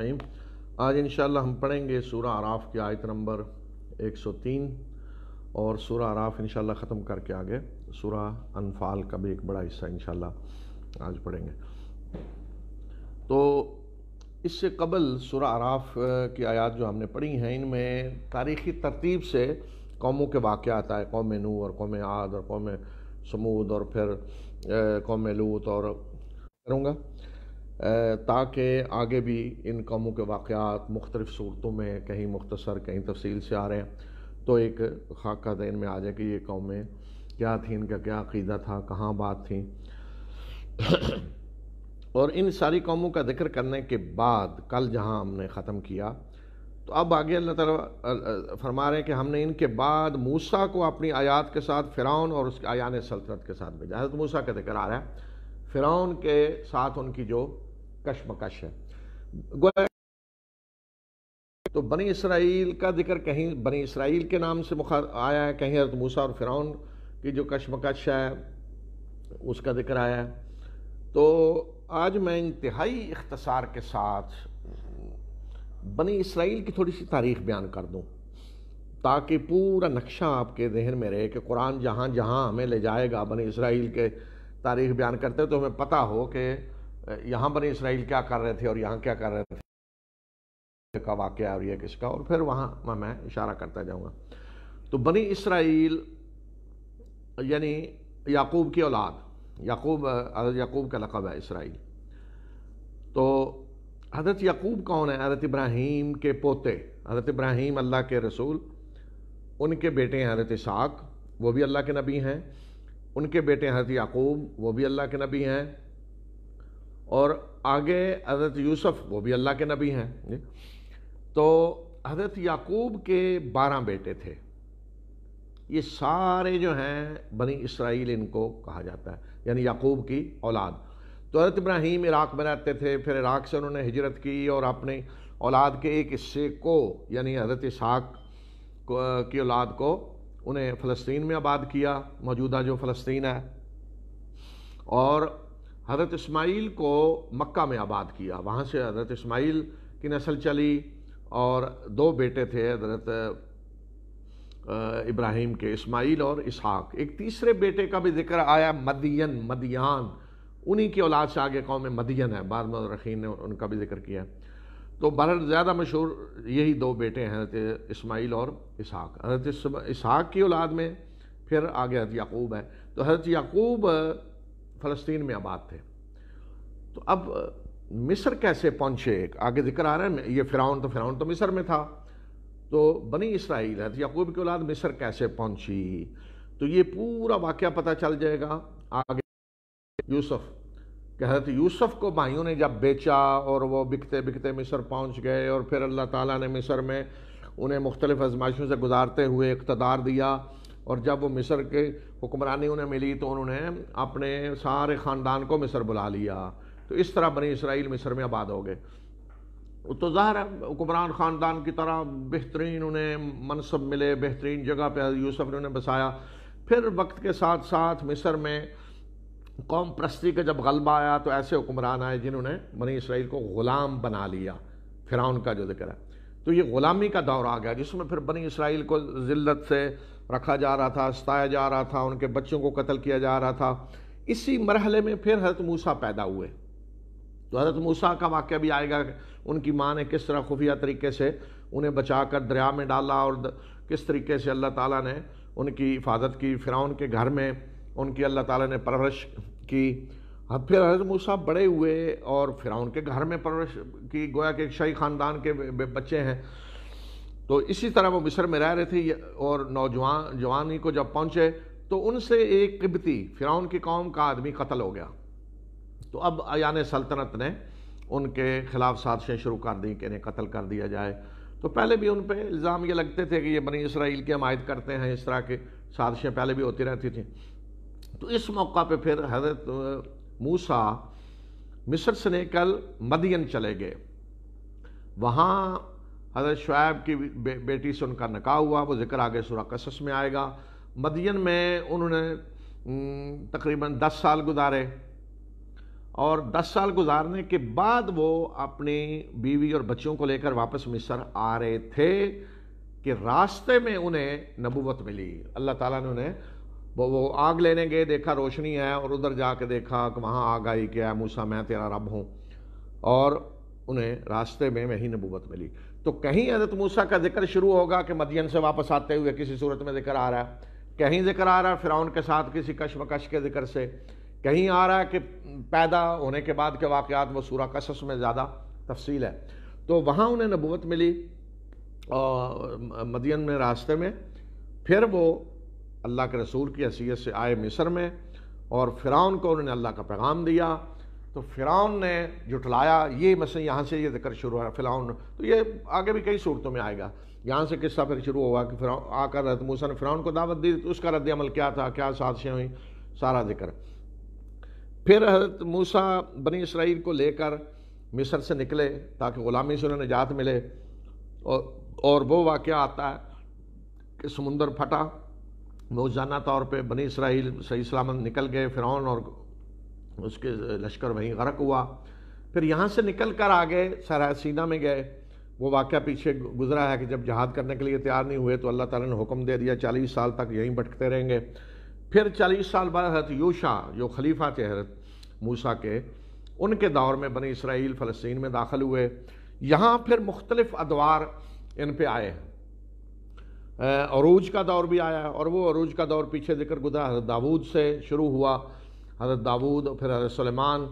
रहीम आज इन हम पढ़ेंगे सूर्य आराफ़ की आयत नंबर 103 और सूर्य आराफ़ इन ख़त्म करके आगे सूर्य अनफाल का भी एक बड़ा हिस्सा इन आज पढ़ेंगे तो इससे कबल सूर्य आराफ़ की आयात जो हमने पढ़ी हैं इनमें तारीख़ी तरतीब से कौमों के वाक़ आए कौम नू और कौम आद और कौम समूद और फिर कौम लूत और करूँगा ताकि आगे भी इन कामों के वाक़ात मुख्तलिफ़ सूरतों में कहीं मुख्तसर कहीं तफसील से आ रहे हैं तो एक खाका दिन तो में आ जाए कि ये कौमें क्या थी इनका क्या अकीदा था कहाँ बात थी और इन सारी कौमों का जिक्र करने के बाद कल जहाँ हमने ख़त्म किया तो अब आगे अल्लाह ताला फरमा रहे हैं कि हमने इनके बाद मूसा को अपनी आयात के साथ फ़िरौन और उसके आयान सल्तनत के साथ भेजा हजरत मूसा का जिक्र आ रहा है फ़िरौन के साथ उनकी जो कशमकश है तो बनी इसराइल का जिक्र कहीं बनी इसराइल के नाम से आया है कहीं हजरत मूसा और फिरौन की जो कशमकश है उसका जिक्र आया है तो आज मैं इंतहाई इख्तसार के साथ बनी इसराइल की थोड़ी सी तारीख बयान कर दूँ ताकि पूरा नक्शा आपके जहन में रहे कि कुरान जहाँ जहाँ हमें ले जाएगा बनी इसराइल के तारीख बयान करते तो हमें पता हो कि यहाँ बने इसराइल क्या कर रहे थे और यहाँ क्या कर रहे थे का वाक्य और यह किसका और फिर वहाँ मैं इशारा करता जाऊँगा तो बनी इसराइल यानी याकूब की औलाद याकूब हजरत याकूब का लकब है इसराइल तो हज़रत याकूब कौन है हज़रत इब्राहीम के पोते हज़रत इब्राहिम अल्लाह के रसूल उनके बेटे हैं हज़रत इसाक वो भी अल्लाह के नबी हैं उनके बेटे हज़रत याकूब वो भी अल्लाह के नबी हैं और आगे हज़रत यूसुफ वो भी अल्लाह के नबी हैं तो हज़रत याकूब के बारह बेटे थे ये सारे जो हैं बनी इसराइल इनको कहा जाता है यानी याकूब की औलाद तो हज़रत इब्राहिम इराक़ में रहते थे फिर इराक़ से उन्होंने हिजरत की और अपने औलाद के एक हिस्से को यानी हज़रत इसहाक की औलाद को उन्हें फ़लस्तीन में आबाद किया मौजूदा जो फ़लस्तीन है और हज़रत इस्माइल को मक्का में आबाद किया वहाँ से हज़रत इस्माइल की नस्ल चली और दो बेटे थे हज़रत इब्राहिम के इस्माइल और इसहाक एक तीसरे बेटे का भी जिक्र आया मदियन मदियान उन्हीं की औलाद से आगे कौम में मदियन है बाद में रखीन ने उनका भी जिक्र किया तो बहर ज़्यादा मशहूर यही दो बेटे हैं हजरत इसमाइल और इसहाक हजरत इसहाक की औलाद में फिर आगे हजरत याकूब है तो हजरत याकूब फ़लस्तीन में आबाद थे तो अब मिस्र कैसे पहुंचे आगे जिक्र आ रहा है ये फ़िराउन तो फ़िराउन तो मिस्र में था तो बनी इसराइल है तो यकूब की औलाद मिस्र कैसे पहुंची तो ये पूरा वाक्य पता चल जाएगा आगे यूसुफ रहे थे यूसुफ को भाइयों ने जब बेचा और वो बिकते बिकते मिस्र पहुंच गए और फिर अल्लाह ताला ने मिस्र में उन्हें मुख्तलिफ आजमाइशों से गुजारते हुए इकतदार दिया और जब वो मिस्र के हुक्मरानी उन्हें मिली तो उन्होंने अपने सारे ख़ानदान को मिस्र बुला लिया तो इस तरह बनी इसराइल मिस्र में आबाद हो गए तो ज़ाहिर है हुक्मरान ख़ानदान की तरह बेहतरीन उन्हें मनसब मिले बेहतरीन जगह पर यूसुफ ने उन्हें बसाया फिर वक्त के साथ साथ मिस्र में कौम प्रस्ती का जब गलबा आया तो ऐसे हुक्मरान आए जिन्होंने बनी इसराइल को ग़ुलाम बना लिया फिर का जो जिक्र है तो ये ग़ुलामी का दौर आ गया जिसमें फिर बनी इसराइल को ज़िल्लत से रखा जा रहा था सताया जा रहा था उनके बच्चों को कत्ल किया जा रहा था इसी मरहले में फिर हजरत मूसा पैदा हुए तो हजरत मूसा का वाक्य भी आएगा उनकी माँ ने किस तरह खुफिया तरीके से उन्हें बचाकर दरिया में डाला और द, किस तरीके से अल्लाह ताला ने उनकी हिफाजत की फिराउन के घर में उनकी अल्लाह ताला ने परवरिश की अब हाँ, फिर हजरत मूसा बड़े हुए और फिर के घर में परवरिश की गोया के एक शाही ख़ानदान के बच्चे हैं तो इसी तरह वो मिस्र में रह रहे थे और नौजवान जवानी को जब पहुंचे तो उनसे एक किबती फिरौन की कौम का आदमी कत्ल हो गया तो अब अयान सल्तनत ने उनके खिलाफ साजिशें शुरू कर दी कि इन्हें कत्ल कर दिया जाए तो पहले भी उन पर इल्ज़ाम ये लगते थे कि ये बनी इसराइल की हमायत करते हैं इस तरह के साजिशें पहले भी होती रहती थी तो इस मौका पर फिर हज़रत मूसा मिस्र से निकल मदियन चले गए वहाँ हज़रत शुब की बे, बेटी से उनका निकाह हुआ वो ज़िक्र आगे सुरा कसस में आएगा मदियन में उन्होंने तकरीबन दस साल गुजारे और दस साल गुजारने के बाद वो अपनी बीवी और बच्चों को लेकर वापस मिस्र आ रहे थे कि रास्ते में उन्हें नबूवत मिली अल्लाह ताला ने उन्हें वो वो आग लेने गए देखा रोशनी है और उधर जा के देखा कि वहाँ आग आई क्या मूसा मैं तेरा रब हूँ और उन्हें रास्ते में वही नबूवत मिली तो कहीं हजरत मूसा का जिक्र शुरू होगा कि मदियन से वापस आते हुए किसी सूरत में जिक्र आ रहा है कहीं जिक्र आ रहा है फिराउन के साथ किसी कशमकश के जिक्र से कहीं आ रहा है कि पैदा होने के बाद के वाक़ात वो सूरा कसस में ज़्यादा तफसील है तो वहाँ उन्हें नबूत मिली और मदियन में रास्ते में फिर वो अल्लाह के रसूल की हैसियत से आए मिस्र में और फिराउन को उन्होंने अल्लाह का पैगाम दिया तो फ़िरौन ने जुटलाया ये मसला यहाँ से ये जिक्र शुरू हुआ फ़िरौन तो ये आगे भी कई सूरतों में आएगा यहाँ से किस्सा फिर शुरू हुआ कि फिर आकर हजरत मूसा ने फ़िरौन को दावत दी तो उसका रद्द अमल क्या था क्या साजिशें हुई सारा जिक्र फिर हजरत मूसा बनी इसराइल को लेकर मिस्र से निकले ताकि ग़ुलामी से उन्हें निजात मिले और और वो वाक़ आता है कि समुंदर फटा मौजाना तौर पर बनी इसराइल सही सलामत निकल गए फ़िरौन और उसके लश्कर वहीं गर्क हुआ फिर यहाँ से निकल कर आ गए सरासीना में गए वो वाक़ पीछे गुजरा है कि जब जहाद करने के लिए तैयार नहीं हुए तो अल्लाह ताला ने हुक्म दे दिया चालीस साल तक यहीं भटकते रहेंगे फिर चालीस साल बाद हरत यूशा जो खलीफा थे हरत मूसा के उनके दौर में बने इसराइल फ़लस्तीन में दाखिल हुए यहाँ फिर मुख्तलिफ़ अदवार इन पर आए अरूज का दौर भी आया और वो अरूज का दौर पीछे जिक्र गुजरा दाऊद से शुरू हुआ हज़रत दाऊद फिर हज़रत सलेमान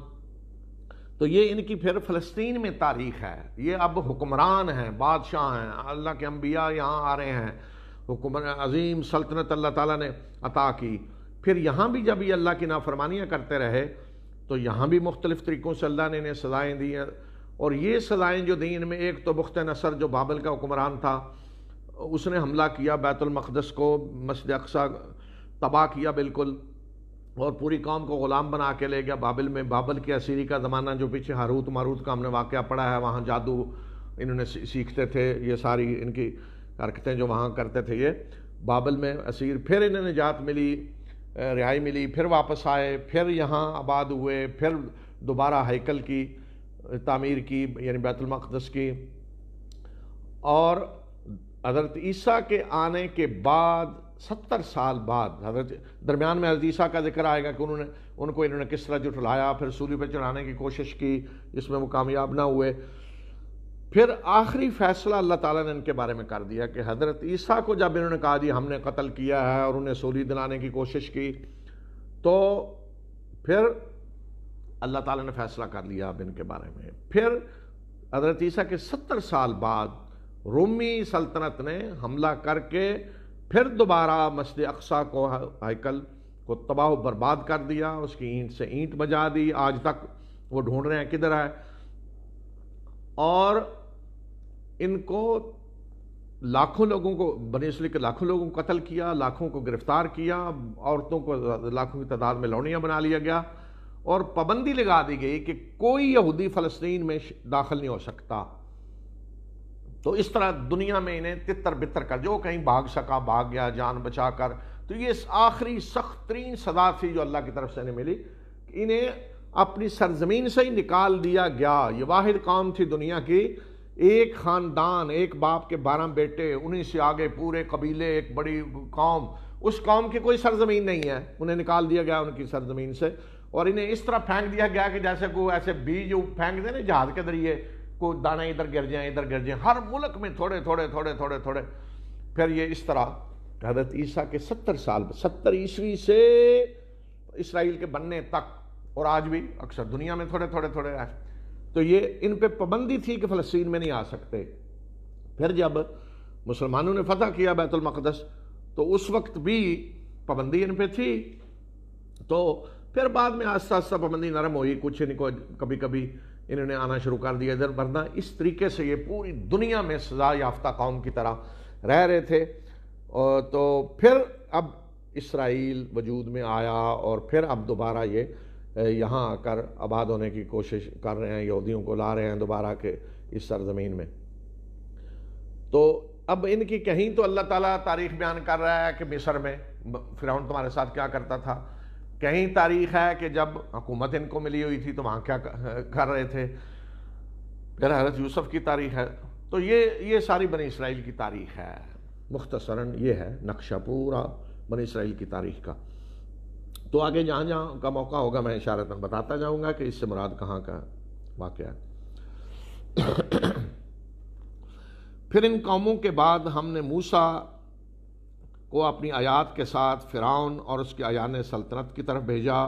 तो ये इनकी फिर फ़लस्तीन में तारीख है ये अब हुक्मरान हैं बादशाह हैं अल्लाह के अम्बिया यहाँ आ रहे हैं अजीम सल्तनत अल्लाह ताला ने अता की फिर यहाँ भी जब ये अल्लाह की नाफरमानियाँ करते रहे तो यहाँ भी मुख्तलिफ़ तरीक़ों से अल्लाह ने इन्हें सज़ाएँ दी हैं और ये सज़ाएँ जो दी इनमें एक तो बुख्त नसर जो बाबल का हुक्मरान था उसने हमला किया बैतुलमक़दस को मस्जिद अक्सा तबाह किया बिल्कुल और पूरी कौम को ग़ुलाम बना के ले गया बाबिल में बाबल के असीरी का ज़माना जो पीछे हारूत मारूत का हमने वाक़ पढ़ा है वहाँ जादू इन्होंने सीखते थे ये सारी इनकी हरकतें जो वहाँ करते थे ये बाबल में असीर फिर इन्होंने जात मिली रिहाई मिली फिर वापस आए फिर यहाँ आबाद हुए फिर दोबारा हाइकल की तामीर की यानी बैतुलमक़दस की और हज़रत ईसा के आने के बाद सत्तर साल बाद हजरत दरमियान में अजीसा का जिक्र आएगा कि उन्होंने उनको इन्होंने किस तरह जुटलाया फिर सूर्य पर चढ़ाने की कोशिश की इसमें वो कामयाब ना हुए फिर आखिरी फैसला अल्लाह ताला ने इनके बारे में कर दिया कि हजरत ईसा को जब इन्होंने कहा जी हमने कत्ल किया है और उन्हें सूली दिलाने की कोशिश की तो फिर अल्लाह ताला ने फैसला कर लिया अब इनके बारे में फिर हजरत ईसा के सत्तर साल बाद रोमी सल्तनत ने हमला करके फिर दोबारा मस्जिद अक्सा को हाइकल को तबाह बर्बाद कर दिया उसकी ईंट से ईंट बजा दी आज तक वो ढूंढ रहे हैं किधर है और इनको लाखों लोगों को बने इसलिए के लाखों लोगों को कत्ल किया लाखों को गिरफ्तार किया औरतों को लाखों की तादाद में लौड़ियाँ बना लिया गया और पाबंदी लगा दी गई कि कोई यहूदी फ़लस्तीन में दाखिल नहीं हो सकता तो इस तरह दुनिया में इन्हें तितर बितर कर जो कहीं भाग सका भाग गया जान बचा कर तो ये आखिरी सख्त तरीन सजा थी जो अल्लाह की तरफ से इन्हें मिली इन्हें अपनी सरजमीन से ही निकाल दिया गया ये वाहिद काम थी दुनिया की एक ख़ानदान एक बाप के बारह बेटे उन्हीं से आगे पूरे कबीले एक बड़ी कौम उस कौम की कोई सरजमीन नहीं है उन्हें निकाल दिया गया उनकी सरजमीन से और इन्हें इस तरह फेंक दिया गया कि जैसे को ऐसे बीज फेंक देने जहाज के जरिए को दाना इधर गिर जाए इधर गिर जाए हर मुल्क में थोड़े थोड़े थोड़े थोड़े थोड़े फिर ये इस तरह हजरत ईसा के सत्तर साल सत्तर ईस्वी से इसराइल के बनने तक और आज भी अक्सर दुनिया में थोड़े थोड़े थोड़े आए तो ये इन पर पाबंदी थी कि फ़लस्तीन में नहीं आ सकते फिर जब मुसलमानों ने फतह किया बैतुलमक़दस तो उस वक्त भी पाबंदी इन पर थी तो फिर बाद में आस्ता आस्ता पाबंदी नरम हुई कुछ कोई कभी कभी इन्होंने आना शुरू कर दिया इधर वरना इस तरीके से ये पूरी दुनिया में सजा याफ्ता कौम की तरह रह रहे थे और तो फिर अब इसराइल वजूद में आया और फिर अब दोबारा ये यहाँ आकर आबाद होने की कोशिश कर रहे हैं यहूदियों को ला रहे हैं दोबारा के इस सरजमीन में तो अब इनकी कहीं तो अल्लाह ताला तारीख बयान कर रहा है कि मिस्र में फिरौन तुम्हारे साथ क्या करता था कहीं तारीख है कि जब हुकूमत इनको मिली हुई थी तो वहाँ क्या कर रहे थे फिर हजरत यूसुफ की तारीख है तो ये ये सारी बनी इसराइल की तारीख है मुख्तसरन ये है नक्शा पूरा बनी इसराइल की तारीख का तो आगे जहाँ जहाँ का मौका होगा मैं इशारता बताता जाऊँगा कि इससे मुराद कहाँ का वाक़ है फिर इन कौमों के बाद हमने मूसा को अपनी आयात के साथ फ़िरौन और उसके आयान सल्तनत की तरफ भेजा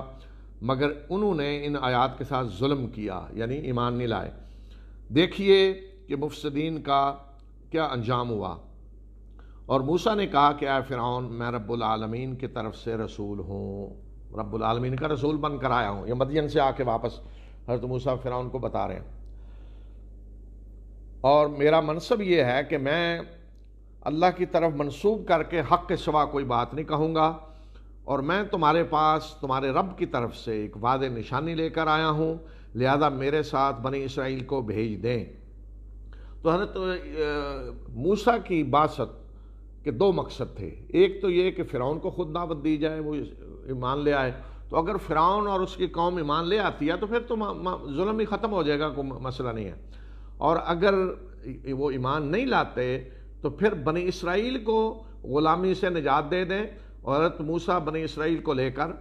मगर उन्होंने इन आयात के साथ जुल्म किया यानी ईमान नहीं लाए देखिए कि मुफसदीन का क्या अंजाम हुआ और मूसा ने कहा कि आए फ़िरौन मैं रब्लमीन की तरफ से रसूल हूँ रब्लमीन का रसूल बन कर आया हूँ ये मदियन से आके वापस तो मूसा फ़िरौन को बता रहे हैं और मेरा मनसब ये है कि मैं अल्लाह की तरफ मनसूब करके हक़ के सिवा कोई बात नहीं कहूँगा और मैं तुम्हारे पास तुम्हारे रब की तरफ से एक वाद निशानी लेकर आया हूँ लिहाजा मेरे साथ बनी इसराइल को भेज दें तो तो मूसा की बासत के दो मकसद थे एक तो ये कि फ़िरौन को खुद दावत दी जाए वो ईमान ले आए तो अगर फ़िरौन और उसकी कौम ईमान ले आती है तो फिर तो जुल्म ही ख़त्म हो जाएगा कोई मसला नहीं है और अगर वो ईमान नहीं लाते तो फिर बने इसराइल को ग़ुलामी से निजात दे दें और हजरत मूसा बने इसराइल को लेकर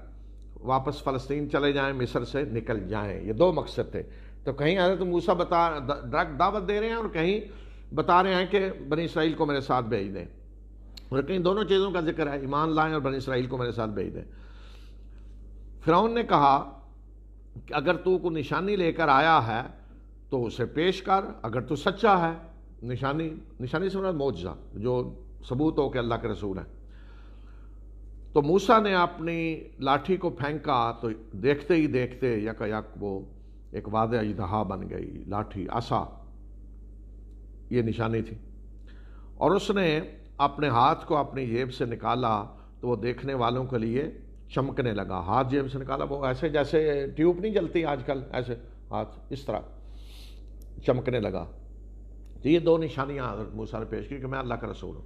वापस फ़लस्तीन चले जाएं मिस्र से निकल जाएं ये दो मकसद थे तो कहीं हजरत मूसा बता डायरेक्ट दावत दे रहे हैं और कहीं बता रहे हैं कि बने इसराइल को मेरे साथ भेज दें और कहीं दोनों चीज़ों का जिक्र है ईमान लाएँ और बने इसराइल को मेरे साथ भेज दें फिरौन ने कहा कि अगर तू को निशानी लेकर आया है तो उसे पेश कर अगर तू सच्चा है निशानी निशानी से मतलब मोजा जो सबूत हो के अल्लाह के रसूल हैं तो मूसा ने अपनी लाठी को फेंका तो देखते ही देखते यक यक वो एक वाद इजहा बन गई लाठी आशा ये निशानी थी और उसने अपने हाथ को अपनी जेब से निकाला तो वो देखने वालों के लिए चमकने लगा हाथ जेब से निकाला वो ऐसे जैसे ट्यूब नहीं जलती आजकल ऐसे हाथ इस तरह चमकने लगा तो ये दो निशानियाँ हज़रत मूसा ने पेश की कि मैं अल्लाह का रसूल हूँ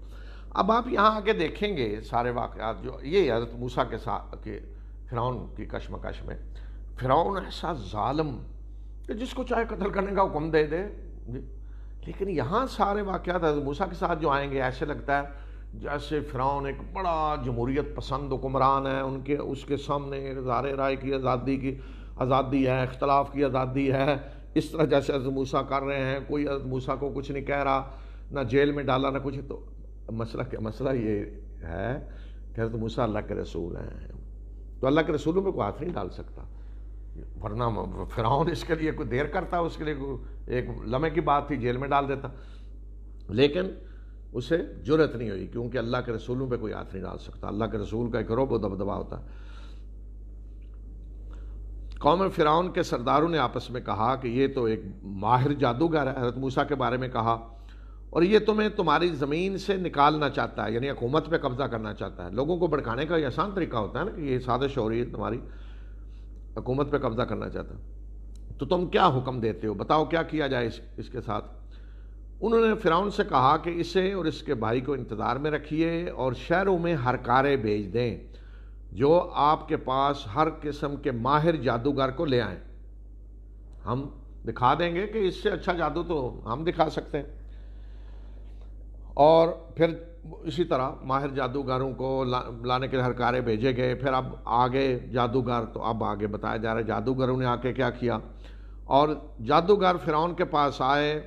अब आप यहाँ आके देखेंगे सारे वाक़ जो ये हज़रत मूसा के साथ के फ़िरौन की कशमकश में फ़िरौन ऐसा ालम कि जिसको चाहे कत्ल करने का हुक्म दे दे लेकिन यहाँ सारे वाक़ात हज़रत मूसा के साथ जो आएंगे ऐसे लगता है जैसे फ़िरौन एक बड़ा जमहूरीत पसंद हुक्मरान है उनके उसके सामने इजहार राय की आज़ादी की आज़ादी है इख्तलाफ की आज़ादी है इस तरह जैसे अजमूसा मूसा कर रहे हैं कोई हजरत मूसा को कुछ नहीं कह रहा ना जेल में डाला ना कुछ तो मसला क्या मसला ये है कि हजरत मूसा अल्लाह के रसूल हैं तो अल्लाह के रसूलों पर कोई हाथ नहीं डाल सकता वरना फिरौन इसके लिए कोई देर करता उसके लिए एक लम्हे की बात थी जेल में डाल देता लेकिन उसे जरूरत नहीं हुई क्योंकि अल्लाह के रसूलों पे कोई हाथ नहीं डाल सकता अल्लाह के रसूल का एक रोब दबदबा होता है कौम फिराउन के सरदारों ने आपस में कहा कि ये तो एक माहिर जादूगर है हजरत मूसा के बारे में कहा और ये तुम्हें तुम्हारी ज़मीन से निकालना चाहता है यानी हुकूमत पे कब्ज़ा करना चाहता है लोगों को भड़काने का ये आसान तरीका होता है ना कि ये साजिश हो रही है तुम्हारी हुकूमत पे कब्ज़ा करना चाहता है तो तुम क्या हुक्म देते हो बताओ क्या किया जाए इस, इसके साथ उन्होंने फिराउन से कहा कि इसे और इसके भाई को इंतज़ार में रखिए और शहरों में हरकारे भेज दें जो आपके पास हर किस्म के माहिर जादूगर को ले आए हम दिखा देंगे कि इससे अच्छा जादू तो हम दिखा सकते हैं और फिर इसी तरह माहिर जादूगरों को ला, लाने के लिए हरकारे भेजे गए फिर अब आगे जादूगर तो अब आगे बताया जा रहा है जादूगरों ने आके क्या किया और जादूगर फिरौन के पास आए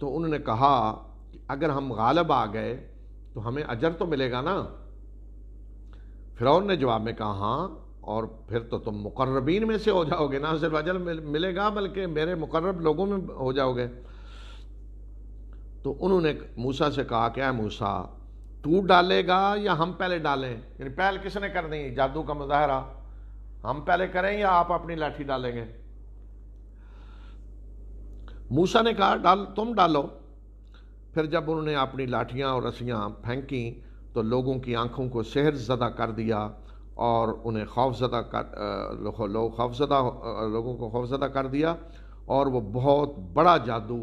तो उन्होंने कहा कि अगर हम गालब आ गए तो हमें अजर तो मिलेगा ना फिरौन ने जवाब में कहा हाँ और फिर तो तुम मुकर्रबीन में से हो जाओगे ना सिर्फ अजल मिलेगा बल्कि मेरे मुकर्रब लोगों में हो जाओगे तो उन्होंने मूसा से कहा क्या मूसा तू डालेगा या हम पहले डालें यानी पहल किसने करनी है जादू का मुजाहरा हम पहले करें या आप अपनी लाठी डालेंगे मूसा ने कहा डाल तुम डालो फिर जब उन्होंने अपनी लाठियां और रस्सियां फेंकी तो लोगों की आँखों को शहर ज़दा कर दिया और उन्हें खौफजदा कर लोग खौफजदा लोगों को खौफजदा कर दिया और वो बहुत बड़ा जादू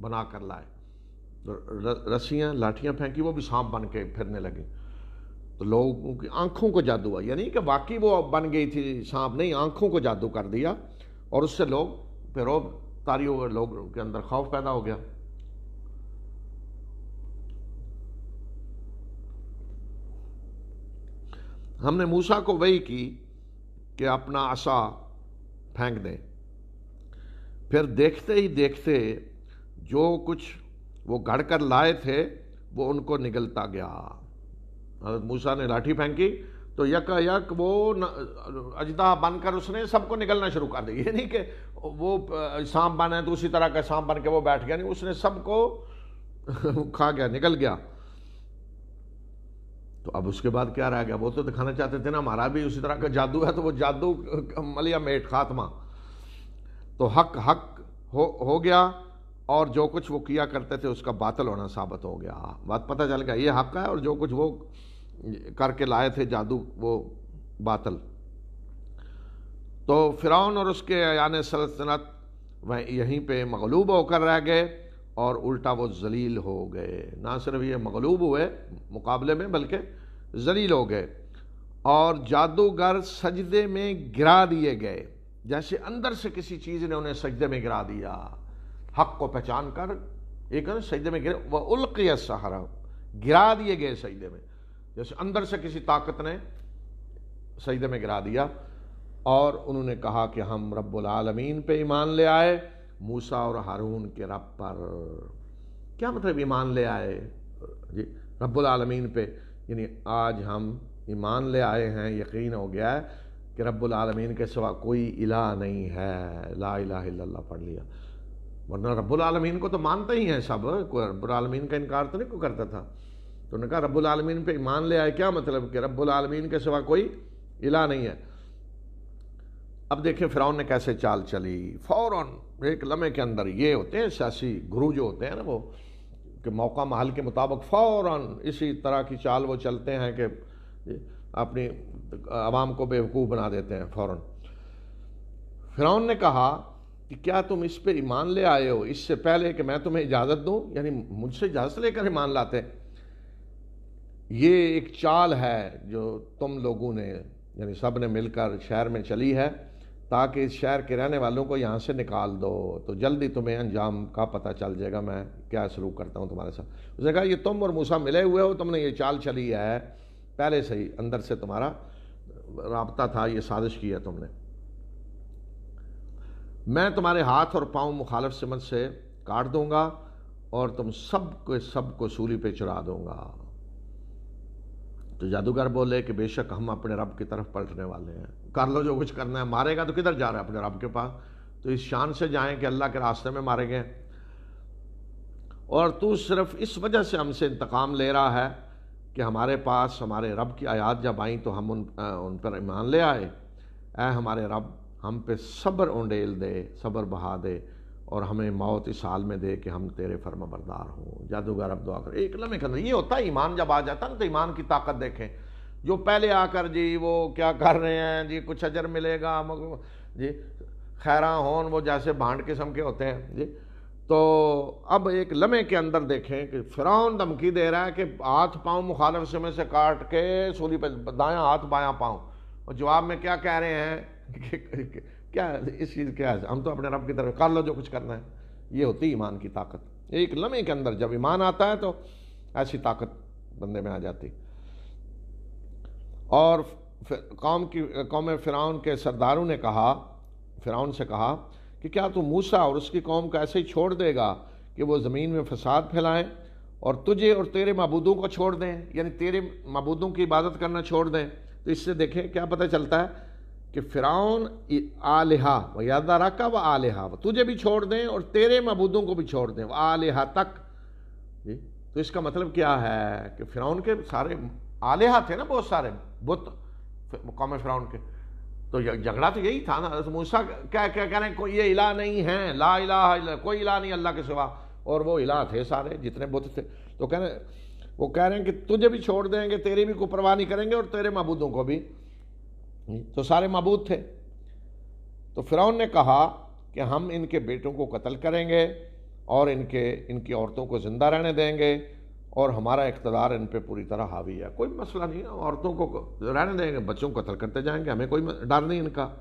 बना कर लाए रस्सियाँ लाठियाँ फेंकी वो भी सांप बन के फिरने लगे तो लोगों की आंखों को जादू हुआ यानी कि वाकई वो बन गई थी सांप नहीं आंखों को जादू कर दिया और उससे लोग फिर तारी हो गए लोग के अंदर खौफ पैदा हो गया हमने मूसा को वही की कि अपना आशा फेंक दें फिर देखते ही देखते जो कुछ वो गढ़ कर लाए थे वो उनको निगलता गया हजरत मूसा ने लाठी फेंकी तो यक यक वो अजदा बनकर उसने सबको निकलना शुरू कर दिया ये नहीं कि वो सांप बने तो उसी तरह का सांप बन के वो बैठ गया नहीं उसने सबको खा गया निकल गया तो अब उसके बाद क्या रह गया वो तो दिखाना चाहते थे ना हमारा भी उसी तरह का जादू है तो वो जादू मलिया मेट खात्मा तो हक हक हो हो गया और जो कुछ वो किया करते थे उसका बातल होना साबित हो गया हाँ, बात पता चल गया ये हक का है और जो कुछ वो करके लाए थे जादू वो बातल तो फिरौन और उसके यान सल्तनत वह यहीं पे मगलूब होकर रह गए और उल्टा वो जलील हो गए ना सिर्फ ये मगलूब हुए मुकाबले में बल्कि जलील हो गए और जादूगर सजदे में गिरा दिए गए जैसे अंदर से किसी चीज़ ने उन्हें सजदे में गिरा दिया हक को पहचान कर एक सजदे में गिरे वह उल्किया सहारा गिरा दिए गए सजदे में जैसे अंदर से किसी ताकत ने सजदे में गिरा दिया और उन्होंने कहा कि हम रब्बुल आलमीन पे ईमान ले आए मूसा और हारून के रब पर क्या मतलब ईमान ले आए जी रब्बुल आलमीन पे यानी आज हम ईमान ले आए हैं यकीन हो गया है कि रब्बुल आलमीन के सिवा कोई इला नहीं है ला इला पढ़ लिया वरना रब्बुल आलमीन को तो मानते ही हैं सब कोई रब्बुल आलमीन का इनकार तो नहीं को करता था तो उन्होंने कहा रब्बुल आलमीन पे ईमान ले आए क्या मतलब कि रब्बुल आलमीन के सिवा कोई इला नहीं है अब देखें फिराउन ने कैसे चाल चली फ़ौर एक लम्हे के अंदर ये होते हैं सियासी गुरु जो होते हैं ना वो कि मौका महल के मुताबिक फ़ौर इसी तरह की चाल वो चलते हैं कि अपनी आवाम को बेवकूफ़ बना देते हैं फ़ौर फिरौन ने कहा कि क्या तुम इस पर ईमान ले आए हो इससे पहले कि मैं तुम्हें इजाज़त दूँ यानी मुझसे इजाज़त लेकर ईमान लाते ये एक चाल है जो तुम लोगों ने यानी सब ने मिलकर शहर में चली है ताकि इस शहर के रहने वालों को यहाँ से निकाल दो तो जल्दी तुम्हें अंजाम का पता चल जाएगा मैं क्या सलूक करता हूँ तुम्हारे साथ उसने कहा ये तुम और मूसा मिले हुए हो तुमने ये चाल चली है पहले से ही अंदर से तुम्हारा रबता था ये साजिश की है तुमने मैं तुम्हारे हाथ और पाँव मुखालफ सिमत से काट दूँगा और तुम सब को सब को सूली पे चढ़ा दूँगा तो जादूगर बोले कि बेशक हम अपने रब की तरफ पलटने वाले हैं कर लो जो कुछ करना है मारेगा तो किधर जा रहा है अपने रब के पास तो इस शान से जाएं कि अल्लाह के रास्ते में मारे गए और तू सिर्फ इस वजह से हमसे इंतकाम ले रहा है कि हमारे पास हमारे रब की आयात जब आई तो हम उन आ, उन पर ईमान ले आए ऐ हमारे रब हम पे सब्र उंडेल दे सब्र बहा दे और हमें मौत इस हाल में दे कि हम तेरे फर्म बरदार हों जादूगर अब दुआ कर एक लम्हे कदर ये होता है ईमान जब आ जाता ना तो ईमान की ताकत देखें जो पहले आकर जी वो क्या कर रहे हैं जी कुछ अजर मिलेगा जी खैरा होन वो जैसे भांड किस्म के होते हैं जी तो अब एक लम्हे के अंदर देखें कि फिरौन धमकी दे रहा है कि हाथ पाँव मुखालफ समय से काट के सूली पर दाया हाथ बाया पाँव और जवाब में क्या कह रहे हैं क्या इस चीज़ क्या है हम तो अपने रब की तरफ कर लो जो कुछ करना है ये होती ईमान की ताकत एक लम्हे के अंदर जब ईमान आता है तो ऐसी ताकत बंदे में आ जाती और कौम की कौम फिराउन के सरदारों ने कहा फिराउन से कहा कि क्या तू मूसा और उसकी कौम को ऐसे ही छोड़ देगा कि वो ज़मीन में फसाद फैलाएं और तुझे और तेरे मबूदों को छोड़ दें यानी तेरे मबूदों की इबादत करना छोड़ दें तो इससे देखें क्या पता चलता है कि फिराउन आलिहा व यादा रखा व आलिहा व तुझे भी छोड़ दें और तेरे मबूदों को भी छोड़ दें व आलिहा तक जी तो इसका मतलब क्या है कि फिराउन के सारे आलिहा थे ना बहुत सारे बुत कौम फिराउन के तो झगड़ा तो यही था ना तो मूसा क्या क्या कह रहे हैं कोई ये इला नहीं है ला इला, इला कोई इला नहीं अल्लाह के सिवा और वो इला थे सारे जितने बुत थे तो कह रहे वो कह रहे हैं कि तुझे भी छोड़ देंगे तेरे भी को परवाह नहीं करेंगे और तेरे महबूदों को भी तो सारे मबूद थे तो फ़िरौन ने कहा कि हम इनके बेटों को कत्ल करेंगे और इनके इनकी औरतों को ज़िंदा रहने देंगे और हमारा इकतदार इन पर पूरी तरह हावी है कोई मसला नहीं है औरतों को रहने देंगे बच्चों को कत्ल करते जाएंगे हमें कोई डर नहीं इनका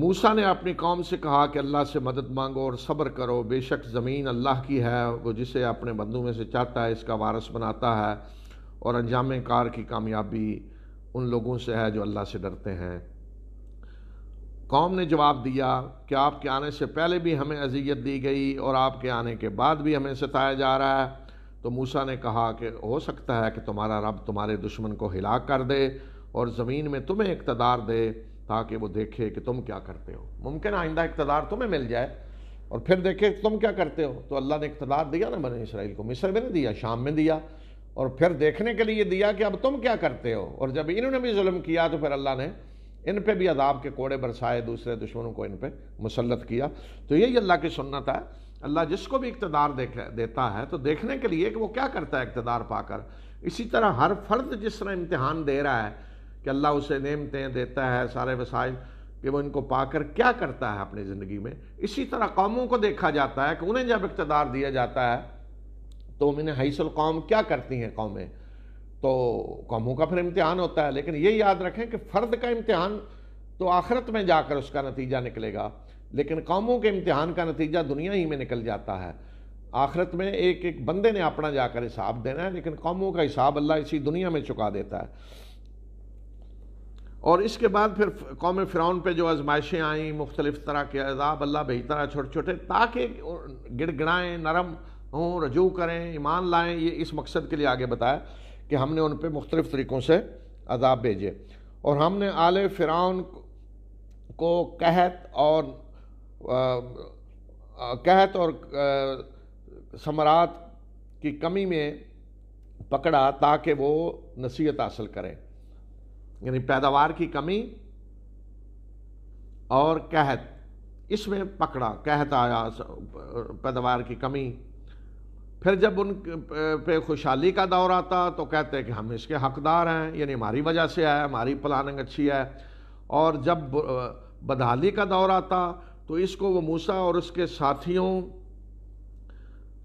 मूसा ने अपनी कौम से कहा कि अल्लाह से मदद मांगो और सब्र करो बेशक ज़मीन अल्लाह की है वो जिसे अपने बंदों में से चाहता है इसका वारस बनाता है और अंजाम कार की कामयाबी उन लोगों से है जो अल्लाह से डरते हैं कौम ने जवाब दिया कि आपके आने से पहले भी हमें अजियत दी गई और आपके आने के बाद भी हमें सताया जा रहा है तो मूसा ने कहा कि हो सकता है कि तुम्हारा रब तुम्हारे दुश्मन को हिला कर दे और ज़मीन में तुम्हें इकतदार दे ताकि वो देखे कि तुम क्या करते हो मुमकिन आइंदा इकतदार तुम्हें मिल जाए और फिर देखे तुम क्या करते हो तो अल्लाह ने इकतदार दिया ना बने इसराइल को मिस्र में नहीं दिया शाम में दिया और फिर देखने के लिए दिया कि अब तुम क्या करते हो और जब इन्होंने भी जुल्म किया तो फिर अल्लाह ने इन पे भी अदाब के कोड़े बरसाए दूसरे दुश्मनों को इन पे मुसलत किया तो यही अल्लाह की सुन्नत है अल्लाह जिसको भी इकतदार देख देता है तो देखने के लिए कि वो क्या करता है इकतदार पाकर इसी तरह हर फर्द जिस तरह इम्तहान दे रहा है कि अल्लाह उसे नेमतें देता है सारे वसाइल कि वो इनको पाकर क्या करता है अपनी ज़िंदगी में इसी तरह कौमों को देखा जाता है कि उन्हें जब इकतदार दिया जाता है तो मैंने हईसल कौम क्या करती हैं कौमें तो कौमों का फिर इम्तहान होता है लेकिन ये याद रखें कि फ़र्द का इम्तहान तो आखिरत में जाकर उसका नतीजा निकलेगा लेकिन कौमों के इम्तहान का नतीजा दुनिया ही में निकल जाता है आखिरत में एक एक बंदे ने अपना जाकर हिसाब देना है लेकिन कौमों का हिसाब अल्लाह इसी दुनिया में चुका देता है और इसके बाद फिर कौम फ़िरौन पर जो आजमाइशें आईं मुख्तलिफ़ तरह के अजाब अल्लाह बेहतरा छोटे छोटे ताकि गिड़गिड़ाएँ नरम हों रजू करें ईमान लाएँ ये इस मकसद के लिए आगे बताया कि हमने उन पर मुख्तलिफ़ तरीक़ों से अदाब भेजे और हमने आल फ़िरौन को कहत और कहत और समरात की कमी में पकड़ा ताकि वो नसीहत हासिल करें यानी पैदावार की कमी और कहत इसमें पकड़ा कहत आया पैदावार की कमी फिर जब उन पे खुशहाली का दौर आता तो कहते हैं कि हम इसके हकदार हैं यानी हमारी वजह से आए हमारी प्लानिंग अच्छी है और जब बदहाली का दौर आता तो इसको वो मूसा और उसके साथियों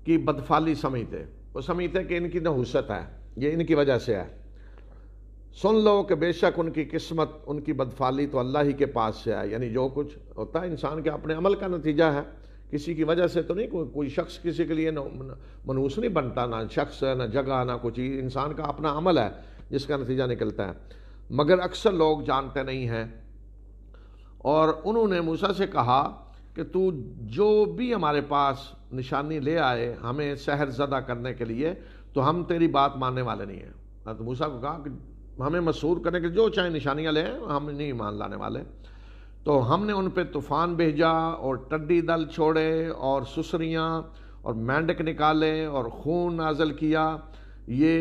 की बदफाली समझते वो समझते कि इनकी नहूसत है ये इनकी वजह से है सुन लो कि बेशक उनकी किस्मत उनकी बदफाली तो अल्लाह ही के पास से है यानी जो कुछ होता है इंसान के अपने अमल का नतीजा है किसी की वजह से तो नहीं को, कोई शख्स किसी के लिए मनूस नहीं बनता ना शख्स है ना जगह ना कुछ इंसान का अपना अमल है जिसका नतीजा निकलता है मगर अक्सर लोग जानते नहीं हैं और उन्होंने मूसा से कहा कि तू जो भी हमारे पास निशानी ले आए हमें सहर ज़दा करने के लिए तो हम तेरी बात मानने वाले नहीं हैं तो मूसा को कहा कि हमें मसूर करने के लिए जो चाहे निशानियाँ लें हम नहीं मान लाने वाले तो हमने उन पर तूफ़ान भेजा और टड्डी दल छोड़े और सुसरियाँ और मेंढक निकाले और खून नाजल किया ये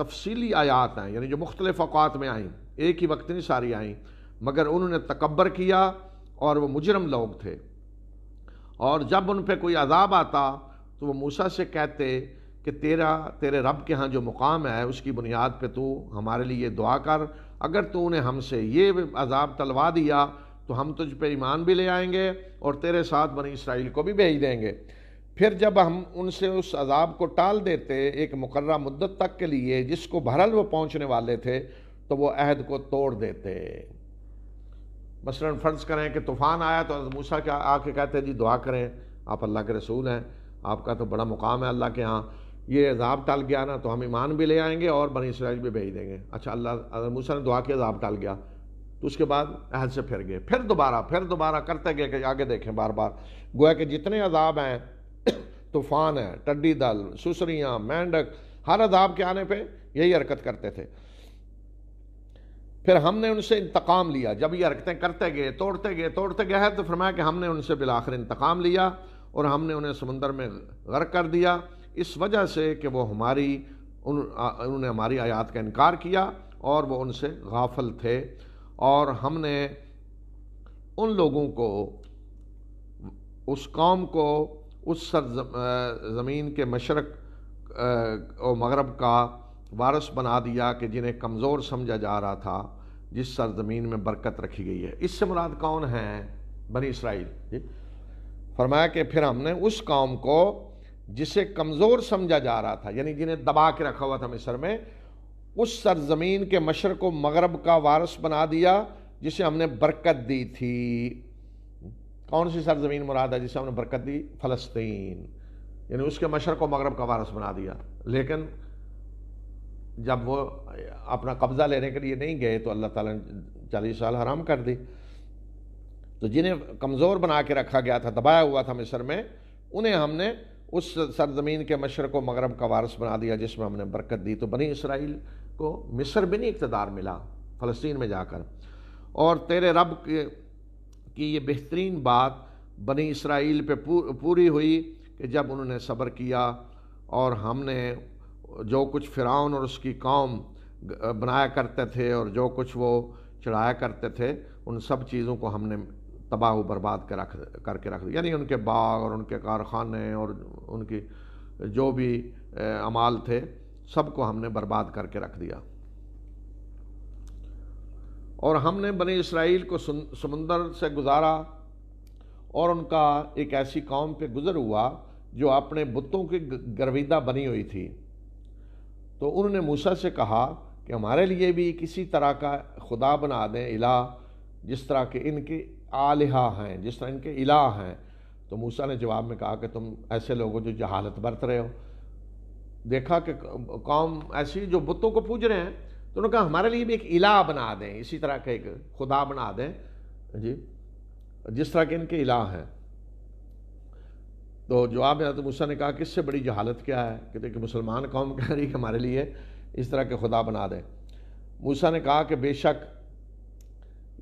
तफसीली आयात हैं यानी जो मुख्तलिफ़ अवत में आईं एक ही वक्त नहीं सारी आईं मगर उन्होंने तकबर किया और वह मुजरम लोग थे और जब उन पर कोई अजाब आता तो वह मूसा से कहते कि तेरा तेरे रब के यहाँ जो मुकाम है उसकी बुनियाद पर तू हमारे लिए दुआ कर अगर तूने हमसे ये अजाब तलवा दिया तो हम तुझ पर ईमान भी ले आएंगे और तेरे साथ बनी इसराइल को भी भेज देंगे फिर जब हम उनसे उस अजाब को टाल देते एक मुकर्र मुद्दत तक के लिए जिसको भरल वो पहुँचने वाले थे तो वो अहद को तोड़ देते मसलन फ़र्ज़ करें कि तूफ़ान आया तो मूसा के आके कहते जी दुआ करें आप अल्लाह के रसूल हैं आपका तो बड़ा मुकाम है अल्लाह के यहाँ ये अजाब टाल गया ना तो हम ईमान भी ले आएंगे और बनी इसराइल भी भेज देंगे अच्छा अल्लाह मूसा ने दुआ के अजाब टाल गया तो उसके बाद अहद से फिर गए फिर दोबारा फिर दोबारा करते गए कि आगे देखें बार बार गोया के जितने अजाब हैं तूफ़ान है टड्डी दल सुसरियाँ मेंढक हर अजाब के आने पर यही हरकत करते थे फिर हमने उनसे इंतकाम लिया जब ये हरकतें करते गए तोड़ते गए तोड़ते गए तो फरमाया कि हमने उनसे बिलाखिर इंतकाम लिया और हमने उन्हें समुंदर में गर्क कर दिया इस वजह से कि वो हमारी उन उन्होंने हमारी आयात का इनकार किया और वो उनसे गाफल थे और हमने उन लोगों को उस कौम को उस सर ज़मीन के मशरक और मगरब का वारस बना दिया कि जिन्हें कमज़ोर समझा जा रहा था जिस सरजमीन में बरकत रखी गई है इससे मुराद कौन है बनी इसराइल फरमाया कि फिर हमने उस कौम को जिसे कमज़ोर समझा जा रहा था यानी जिन्हें दबा के रखा हुआ था मिस्र में उस सरजमीन के मशर को मगरब का वारस बना दिया जिसे हमने बरकत दी थी कौन सी सरजमीन मुराद है जिसे हमने बरकत दी फ़लस्तीन यानी उसके मशर को मगरब का वारस बना दिया लेकिन जब वो अपना कब्ज़ा लेने के लिए नहीं गए तो अल्लाह ताला ने चालीस साल हराम कर दी तो जिन्हें कमज़ोर बना के रखा गया था दबाया हुआ था मिस्र में उन्हें हमने उस सरजमीन के मशरक व मगरब का वारस बना दिया जिसमें हमने बरकत दी तो बनी इसराइल को मिस्र नहीं इकतदार मिला फ़लस्तीन में जाकर और तेरे रब के की ये बेहतरीन बात बनी इसराइल पे पूरी हुई कि जब उन्होंने सब्र किया और हमने जो कुछ फ़िरौन और उसकी कौम बनाया करते थे और जो कुछ वो चढ़ाया करते थे उन सब चीज़ों को हमने तबाह बर्बाद कर रख करके रख यानी उनके बाग और उनके कारखाने और उनकी जो भी अमाल थे सबको हमने बर्बाद करके रख दिया और हमने बने इसराइल को समंदर से गुजारा और उनका एक ऐसी कौम पे गुज़र हुआ जो अपने बुतों की गर्विदा बनी हुई थी तो उन्होंने मूसा से कहा कि हमारे लिए भी किसी तरह का खुदा बना दें इला जिस तरह के इनके आलिहा हैं जिस तरह इनके इला हैं तो मूसा ने जवाब में कहा कि तुम ऐसे लोग हो जो जहालत बरत रहे हो देखा कि कौम ऐसी जो बुतों को पूज रहे हैं तो उन्होंने कहा हमारे लिए भी एक इला बना दें इसी तरह का एक खुदा बना दें जी जिस तरह के इनके इला हैं तो जवाब में तो मूसा ने कहा कि इससे बड़ी जहालत क्या है कि देखिए मुसलमान कौम कह रही है हमारे लिए इस तरह के खुदा बना दें मूसा ने कहा कि बेशक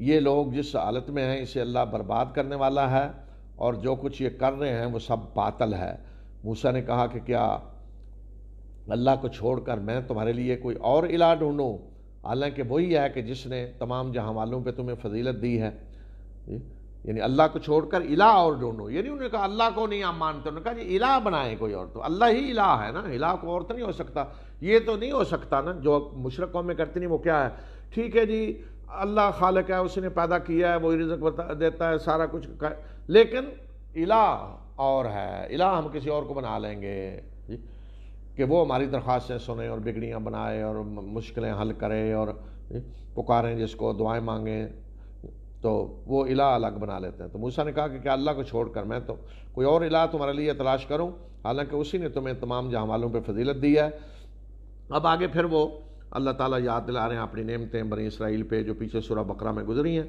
ये लोग जिस हालत में हैं इसे अल्लाह बर्बाद करने वाला है और जो कुछ ये कर रहे हैं वो सब बातल है मूसा ने कहा कि क्या अल्लाह को छोड़कर मैं तुम्हारे लिए कोई और इला ढूँढूँ हालांकि वही है कि जिसने तमाम जहाँ वालों पर तुम्हें फजीलत दी है यानी अल्लाह को छोड़कर इला और ढूंढो यानी उन्होंने कहा अल्लाह को नहीं आप मानते उन्होंने कहा इला बनाए कोई और तो अल्लाह ही इला है ना इला को और तो नहीं हो सकता ये तो नहीं हो सकता ना जो मुशरक कौमें करती नहीं वो क्या है ठीक है जी अल्लाह खालक है उसने पैदा किया है वही रिजक बता देता है सारा कुछ कर, लेकिन इला और है इला हम किसी और को बना लेंगे कि वो हमारी दरख्वास्तें सुने और बिगड़ियाँ बनाए और मुश्किलें हल करें और पुकारें जिसको दुआएं मांगें तो वो इला अलग बना लेते हैं तो मूसा ने कहा कि क्या अल्लाह को छोड़कर मैं तो कोई और इला तुम्हारे लिए तलाश करूं हालांकि उसी ने तुम्हें तमाम जहाँ वालों पर फजीलत दी है अब आगे फिर वो अल्लाह ताला याद दिला रहे हैं अपनी नेमतें बनी इसराइल पे जो पीछे सुरा बकरा में गुजरी हैं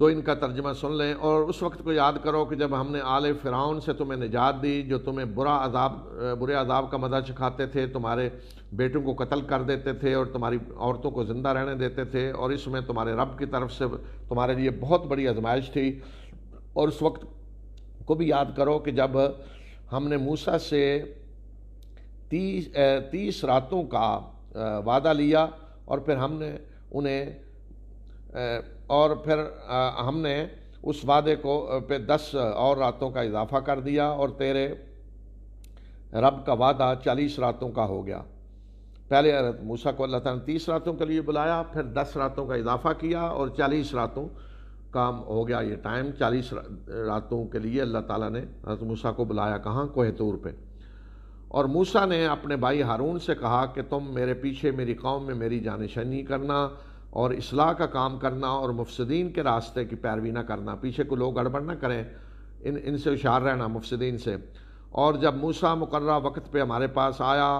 तो इनका तर्जमा सुन लें और उस वक्त को याद करो कि जब हमने आले फ़िरौन से तुम्हें निजात दी जो तुम्हें बुरा अजाब बुरे अजाब का मज़ा चखाते थे तुम्हारे बेटों को कत्ल कर देते थे और तुम्हारी औरतों को ज़िंदा रहने देते थे और इसमें तुम्हारे रब की तरफ से तुम्हारे लिए बहुत बड़ी आजमाइश थी और उस वक्त को भी याद करो कि जब हमने मूसा से तीस तीस रातों का वादा लिया और फिर हमने उन्हें और फिर हमने उस वादे को पे दस और रातों का इजाफा कर दिया और तेरे रब का वादा चालीस रातों का हो गया पहले मूसा को अल्लाह ताला ने तीस रातों के लिए बुलाया फिर दस रातों का इजाफा किया और चालीस रातों का हो गया ये टाइम चालीस रातों के लिए अल्लाह ताला ने मूसा को बुलाया कहाँ कोहतूर पे और मूसा ने अपने भाई हारून से कहा कि तुम मेरे पीछे मेरी कौम में मेरी जानशनी करना और असलाह का काम करना और मुफसदीन के रास्ते की पैरवी ना करना पीछे को लोग गड़बड़ ना करें इन इनसे होशार रहना मुफसदीन से और जब मूसा मुकर वक्त पे हमारे पास आया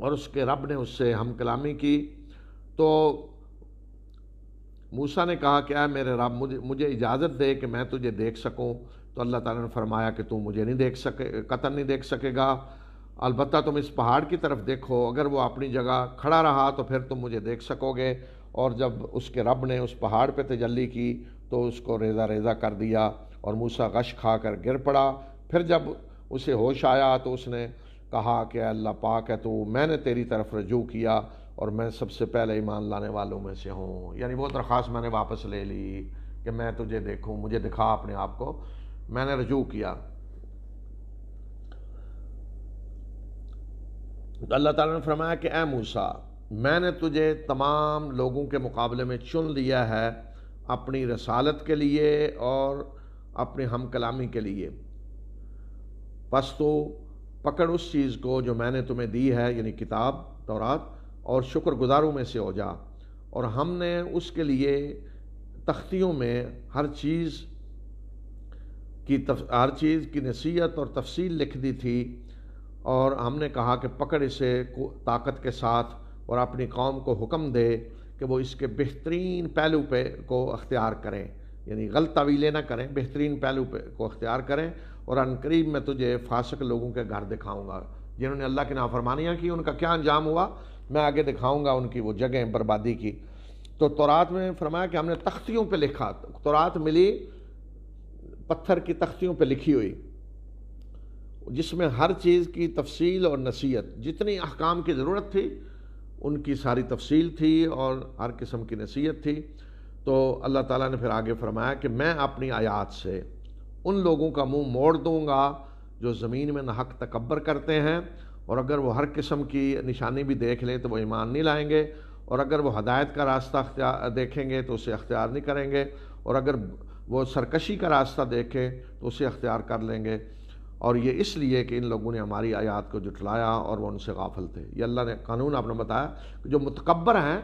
और उसके रब ने उससे हम कलामी की तो मूसा ने कहा क्या मेरे रब मुझे मुझे इजाज़त दे कि मैं तुझे देख सकूँ तो अल्लाह ताला ने फरमाया कि तुम मुझे नहीं देख सके कतन नहीं देख सकेगा अलबत् तुम इस पहाड़ की तरफ देखो अगर वो अपनी जगह खड़ा रहा तो फिर तुम मुझे देख सकोगे और जब उसके रब ने उस पहाड़ पे तजली की तो उसको रेजा रेजा कर दिया और मूसा गश खा कर गिर पड़ा फिर जब उसे होश आया तो उसने कहा कि अल्लाह पाक है तो मैंने तेरी तरफ रजू किया और मैं सबसे पहले ईमान लाने वालों में से हूँ यानी वो दरख्वास्त मैंने वापस ले ली कि मैं तुझे देखूँ मुझे दिखा अपने आप को मैंने रजू किया तो अल्लाह ताला ने फरमाया कि ए मूसा मैंने तुझे तमाम लोगों के मुकाबले में चुन लिया है अपनी रसालत के लिए और अपने हम कलामी के लिए बस तो पकड़ उस चीज़ को जो मैंने तुम्हें दी है यानी किताब तौरात और शुक्रगुजारों में से हो जा और हमने उसके लिए तख्तियों में हर चीज़ की तफ हर चीज़ की नसीहत और तफसील लिख दी थी और हमने कहा कि पकड़ इसे ताकत के साथ और अपनी कौम को हुक्म दे कि वो इसके बेहतरीन पहलू पे को अख्तियार करें यानी गलत तवीलें ना करें बेहतरीन पहलू पे को अख्तियार करें और अनकरीब मैं तुझे फासक लोगों के घर दिखाऊंगा जिन्होंने अल्लाह की नाफरमानियाँ की उनका क्या अंजाम हुआ मैं आगे दिखाऊंगा उनकी वो जगह बर्बादी की तो तौरात में फरमाया कि हमने तख्तियों पे लिखा तौरात मिली पत्थर की तख्तियों पर लिखी हुई जिसमें हर चीज़ की तफसील और नसीहत जितनी अहकाम की ज़रूरत थी उनकी सारी तफसील थी और हर किस्म की नसीहत थी तो अल्लाह ताला ने फिर आगे फरमाया कि मैं अपनी आयात से उन लोगों का मुंह मोड़ दूंगा जो ज़मीन में नहक तकबर करते हैं और अगर वो हर किस्म की निशानी भी देख लें तो वो ईमान नहीं लाएंगे और अगर वो हदायत का रास्ता देखेंगे तो उसे अख्तियार नहीं करेंगे और अगर वो सरकशी का रास्ता देखे तो उसे अख्तियार कर लेंगे और ये इसलिए कि इन लोगों ने हमारी आयात को जुटलाया और वह उनसे गाफिल थे ये अल्लाह ने कानून आपने बताया कि जो मतकबर हैं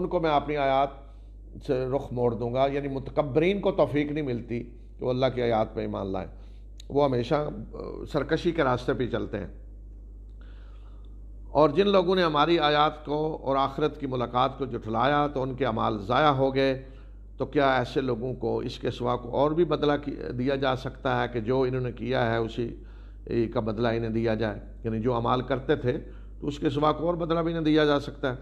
उनको मैं अपनी आयात से रुख मोड़ दूँगा यानी मतकबरीन को तोफ़ीक नहीं मिलती कि वो अल्लाह की आयात पर ईमान लाएँ वो हमेशा सरकशी के रास्ते पर चलते हैं और जिन लोगों ने हमारी आयात को और आखरत की मुलाकात को जुटलाया तो उनके अमाल ज़ाया हो गए तो क्या ऐसे लोगों को इसके सिवा को और भी बदला दिया जा सकता है कि जो इन्होंने किया है उसी का बदला इन्हें दिया जाए यानी जो अमाल करते थे तो उसके सिवा को और बदला भी इन्हें दिया जा सकता है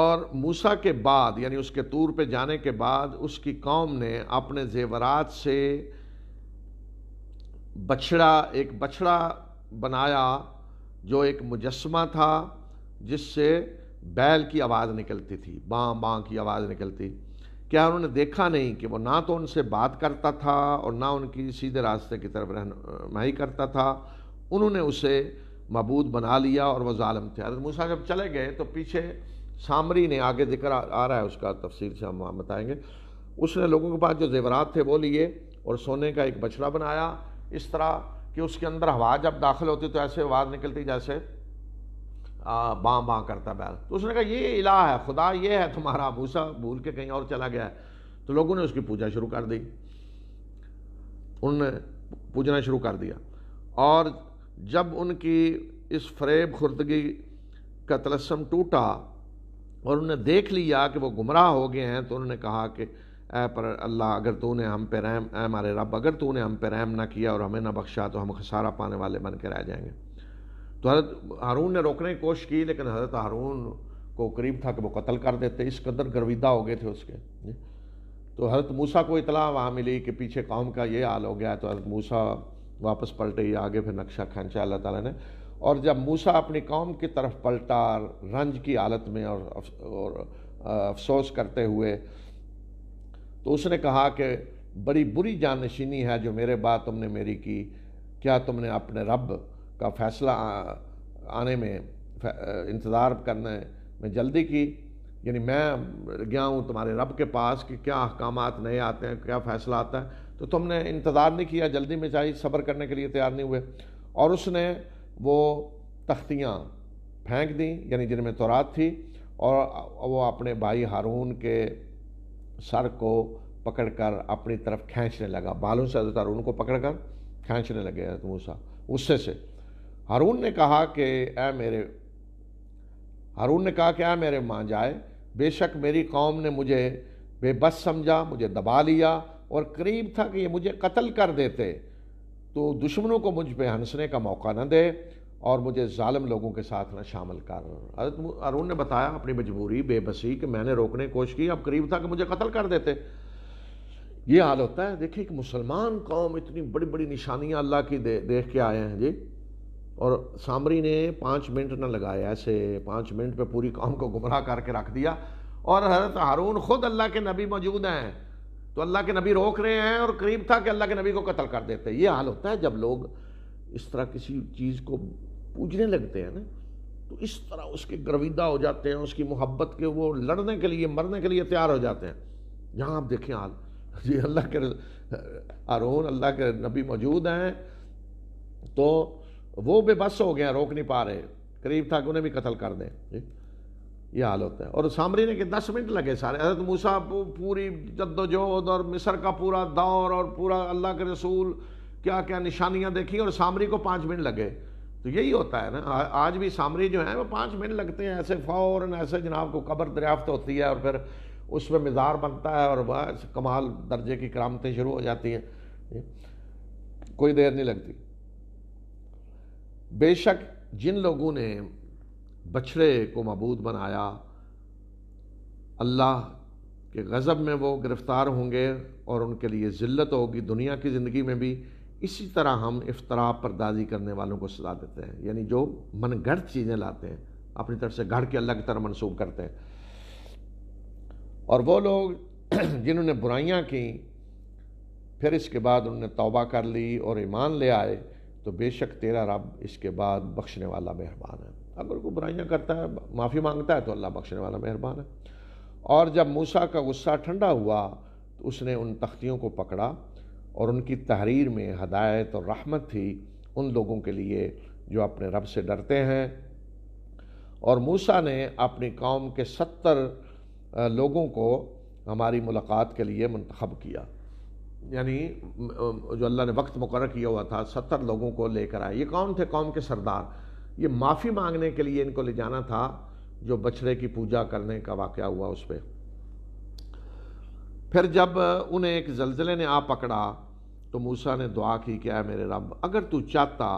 और मूसा के बाद यानी उसके तूर पे जाने के बाद उसकी कौम ने अपने जेवरात से बछड़ा एक बछड़ा बनाया जो एक मुजस्मा था जिससे बैल की आवाज़ निकलती थी बाँ बाँ की आवाज़ निकलती क्या उन्होंने देखा नहीं कि वो ना तो उनसे बात करता था और ना उनकी सीधे रास्ते की तरफ रहनमाई करता था उन्होंने उसे मबूद बना लिया और वह ालम थे हजरत मूसा जब चले गए तो पीछे सामरी ने आगे जिक्र आ रहा है उसका तफसील से हम वहाँ बताएँगे उसने लोगों के पास जो जेवरात थे वो लिए और सोने का एक बछड़ा बनाया इस तरह कि उसके अंदर हवा जब दाखिल होती तो ऐसे आवाज़ निकलती जैसे बाँ बाँ करता बैल तो उसने कहा ये इला है खुदा ये है तुम्हारा भूसा भूल के कहीं और चला गया है तो लोगों ने उसकी पूजा शुरू कर दी उनने पूजना शुरू कर दिया और जब उनकी इस फ्रेब खुर्दगी का तलस्म टूटा और उन्हें देख लिया कि वो गुमराह हो गए हैं तो उन्होंने कहा कि ए पर अल्लाह अगर तूने हम पे रहम ए हमारे रब अगर तूने हम पे रहम ना किया और हमें ना बख्शा तो हम खसारा पाने वाले बन के रह जाएंगे तो हजरत हारून ने रोकने की कोशिश की लेकिन हजरत हारून को करीब था कि वो कत्ल कर देते इस कदर गर्विदा हो गए थे उसके तो हजरत मूसा को इतला वहाँ मिली कि पीछे कौम का ये हाल हो गया तो हजरत मूसा वापस पलटे आगे फिर नक्शा खींचा अल्लाह ताला ने और जब मूसा अपनी कौम की तरफ पलटा रंज की हालत में और और अफसोस करते हुए तो उसने कहा कि बड़ी बुरी जानशीनी है जो मेरे बाद तुमने मेरी की क्या तुमने अपने रब का फैसला आने में इंतज़ार करने में जल्दी की यानी मैं गया हूँ तुम्हारे रब के पास कि क्या अहकाम नए आते हैं क्या फैसला आता है तो तुमने इंतज़ार नहीं किया जल्दी में चाहिए सब्र करने के लिए तैयार नहीं हुए और उसने वो तख्तियाँ फेंक दी यानी जिनमें तोरात थी और वो अपने भाई हारून के सर को पकड़कर अपनी तरफ खींचने लगा बालों से हजरत हारून को पकड़कर खींचने लगे हजरत मूसा उससे से हारून ने कहा कि ऐ मेरे हारून ने कहा कि आ मेरे माँ जाए बेशक मेरी कौम ने मुझे बेबस समझा मुझे दबा लिया और करीब था कि ये मुझे कत्ल कर देते तो दुश्मनों को मुझ पर हंसने का मौका न दे और मुझे ालम लोगों के साथ ना शामिल कर हजरत अरुण ने बताया अपनी मजबूरी बेबसी कि मैंने रोकने की कोशिश की अब करीब था कि मुझे कत्ल कर देते ये हाल होता है देखिए कि मुसलमान कौम इतनी बड़ी बड़ी निशानियाँ अल्लाह की दे देख के आए हैं जी और सामरी ने पाँच मिनट ना लगाए ऐसे पाँच मिनट पे पूरी कौम को गुमराह करके रख दिया और हजरत हारून ख़ुद अल्लाह के नबी मौजूद हैं तो अल्लाह के नबी रोक रहे हैं और करीब था कि अल्लाह के नबी को कत्ल कर देते हैं ये हाल होता है जब लोग इस तरह किसी चीज़ को पूजने लगते हैं ना तो इस तरह उसके ग्रविदा हो जाते हैं उसकी मोहब्बत के वो लड़ने के लिए मरने के लिए तैयार हो जाते हैं जहाँ आप देखें हाल जी अल्लाह के अरून अल्लाह के नबी मौजूद हैं तो वो बेबस हो गए रोक नहीं पा रहे करीब था कि उन्हें भी कत्ल कर दें ये हाल होता है और सामरी ने कि दस मिनट लगे सारे हजरत मूसा पूरी जद्दोजहद और मिस्र का पूरा दौर और पूरा अल्लाह के रसूल क्या क्या निशानियाँ देखी और सामरी को पाँच मिनट लगे तो यही होता है ना आज भी सामरी जो है वो पाँच मिनट लगते हैं ऐसे फ़ौरन ऐसे जनाब को कब्र दरियाफ्त होती है और फिर उसमें मज़ार बनता है और वह कमाल दर्जे की करामतें शुरू हो जाती हैं कोई देर नहीं लगती बेशक जिन लोगों ने बछड़े को मबूद बनाया अल्लाह के गज़ब में वो गिरफ़्तार होंगे और उनके लिए ज़िल्त होगी दुनिया की ज़िंदगी में भी इसी तरह हम इफ्तरा परदाजी करने वालों को सजा देते हैं यानी जो मनगढ़ चीज़ें लाते हैं अपनी तरफ से गढ़ के अल्लाह की तरह मनसूब करते हैं और वो लोग जिन्होंने बुराइयाँ की फिर इसके बाद उन्होंने तौबा कर ली और ईमान ले आए तो बेशक तेरा रब इसके बाद बख्शने वाला मेहरबान है अगर कोई बुराइयाँ करता है माफ़ी मांगता है तो अल्लाह बख्शने वाला मेहरबान है और जब मूसा का गुस्सा ठंडा हुआ तो उसने उन तख्तियों को पकड़ा और उनकी तहरीर में हदायत और रहमत थी उन लोगों के लिए जो अपने रब से डरते हैं और मूसा ने अपनी कौम के सत्तर लोगों को हमारी मुलाकात के लिए मंतखब किया यानी जो अल्लाह ने वक्त मुकर किया हुआ था सत्तर लोगों को लेकर आए ये कौन थे कौम के सरदार ये माफ़ी मांगने के लिए इनको ले जाना था जो बछड़े की पूजा करने का वाक़ हुआ उस पर फिर जब उन्हें एक जलजिले ने आ पकड़ा तो मूसा ने दुआ की क्या है मेरे रब अगर तू चाहता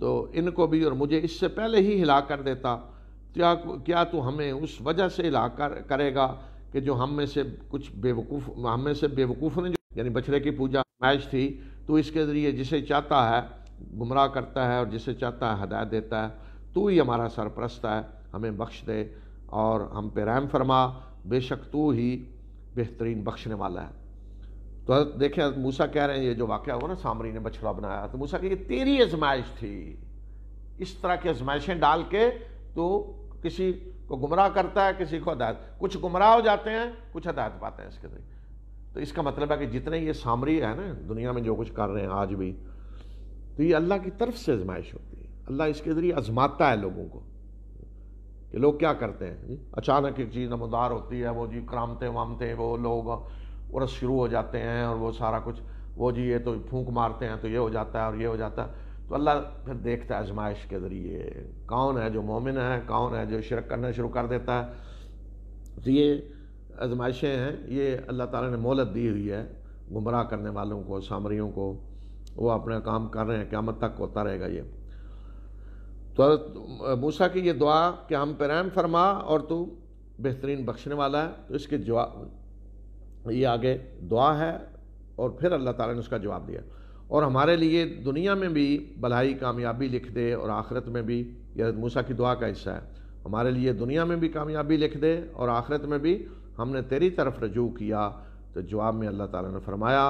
तो इनको भी और मुझे इससे पहले ही हिला कर देता क्या क्या तू हमें उस वजह से हिला कर करेगा कि जो हम में से कुछ बेवकूफ़ हम में से बेवकूफ़ों ने यानी बछड़े की पूजा मैच थी तो इसके ज़रिए जिसे चाहता है गुमराह करता है और जिसे चाहता है हदायत देता है तू ही हमारा सरप्रस्त है हमें बख्श दे और हम पे रहम फरमा बेशक तू ही बेहतरीन बख्शने वाला है तो देखें मूसा कह रहे हैं ये जो वाक़ हुआ ना सामरी ने बछड़ा बनाया तो मूसा कह तेरी आजमाइश थी इस तरह की आजमाइशें डाल के तो किसी को गुमराह करता है किसी को हदायत कुछ गुमराह हो जाते हैं कुछ हदायत पाते हैं इसके जरिए तो इसका मतलब है कि जितने ये सामरी है ना दुनिया में जो कुछ कर रहे हैं आज भी तो ये अल्लाह की तरफ से आजमाइश होती है अल्लाह इसके ज़रिए आजमाता है लोगों को कि लोग क्या करते हैं जी अचानक एक चीज़ नमदार होती है वो जी क्रामते वामते वो लोग और शुरू हो जाते हैं और वो सारा कुछ वो जी ये तो फूंक मारते हैं तो ये हो जाता है और ये हो जाता है तो अल्लाह फिर देखता है आजमाइश के ज़रिए कौन है जो मोमिन है कौन है जो शिरक करना शुरू कर देता है तो ये आजमाइशें हैं ये अल्लाह ताला ने मोहलत दी हुई है गुमराह करने वालों को सामरियों को वो अपना काम कर रहे हैं क्यामत तक होता रहेगा ये तो मूसा की ये दुआ कि हम पैरान फरमा और तू बेहतरीन बख्शने वाला है तो इसके जवाब ये आगे दुआ है और फिर अल्लाह ताला ने उसका जवाब दिया और हमारे लिए दुनिया में भी भलाई कामयाबी लिख दे और आखिरत में भी यह मूसा की दुआ का हिस्सा है हमारे लिए दुनिया में भी कामयाबी लिख दे और आखिरत में भी हमने तेरी तरफ रजू किया तो जवाब में अल्लाह ताला ने फरमाया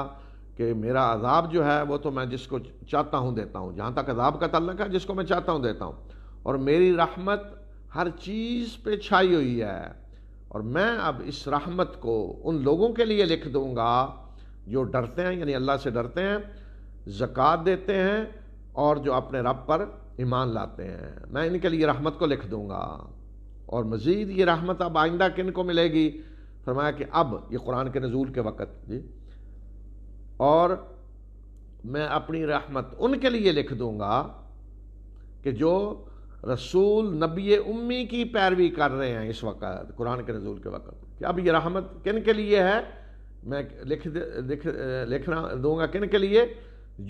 कि मेरा अजाब जो है वो तो मैं जिसको चाहता हूँ देता हूँ जहाँ तक अजाब का तल्लक है जिसको मैं चाहता हूँ देता हूँ और मेरी रहमत हर चीज़ पे छाई हुई है और मैं अब इस रहमत को उन लोगों के लिए लिख दूँगा जो डरते हैं यानी अल्लाह से डरते हैं ज़क़़त देते हैं और जो अपने रब पर ईमान लाते हैं मैं इनके लिए रहमत को लिख दूँगा और मज़ीद ये रहमत अब आइंदा किन को मिलेगी फरमाया कि अब ये कुरान के नज़ूल के वक़्त जी और मैं अपनी रहमत उनके लिए लिख दूँगा कि जो रसूल नबी उम्मी की पैरवी कर रहे हैं इस वक़्त कुरान के नजूल के वक़्त कि अब ये रहमत किन के लिए है मैं लिख लिख लिखना दूंगा किन के लिए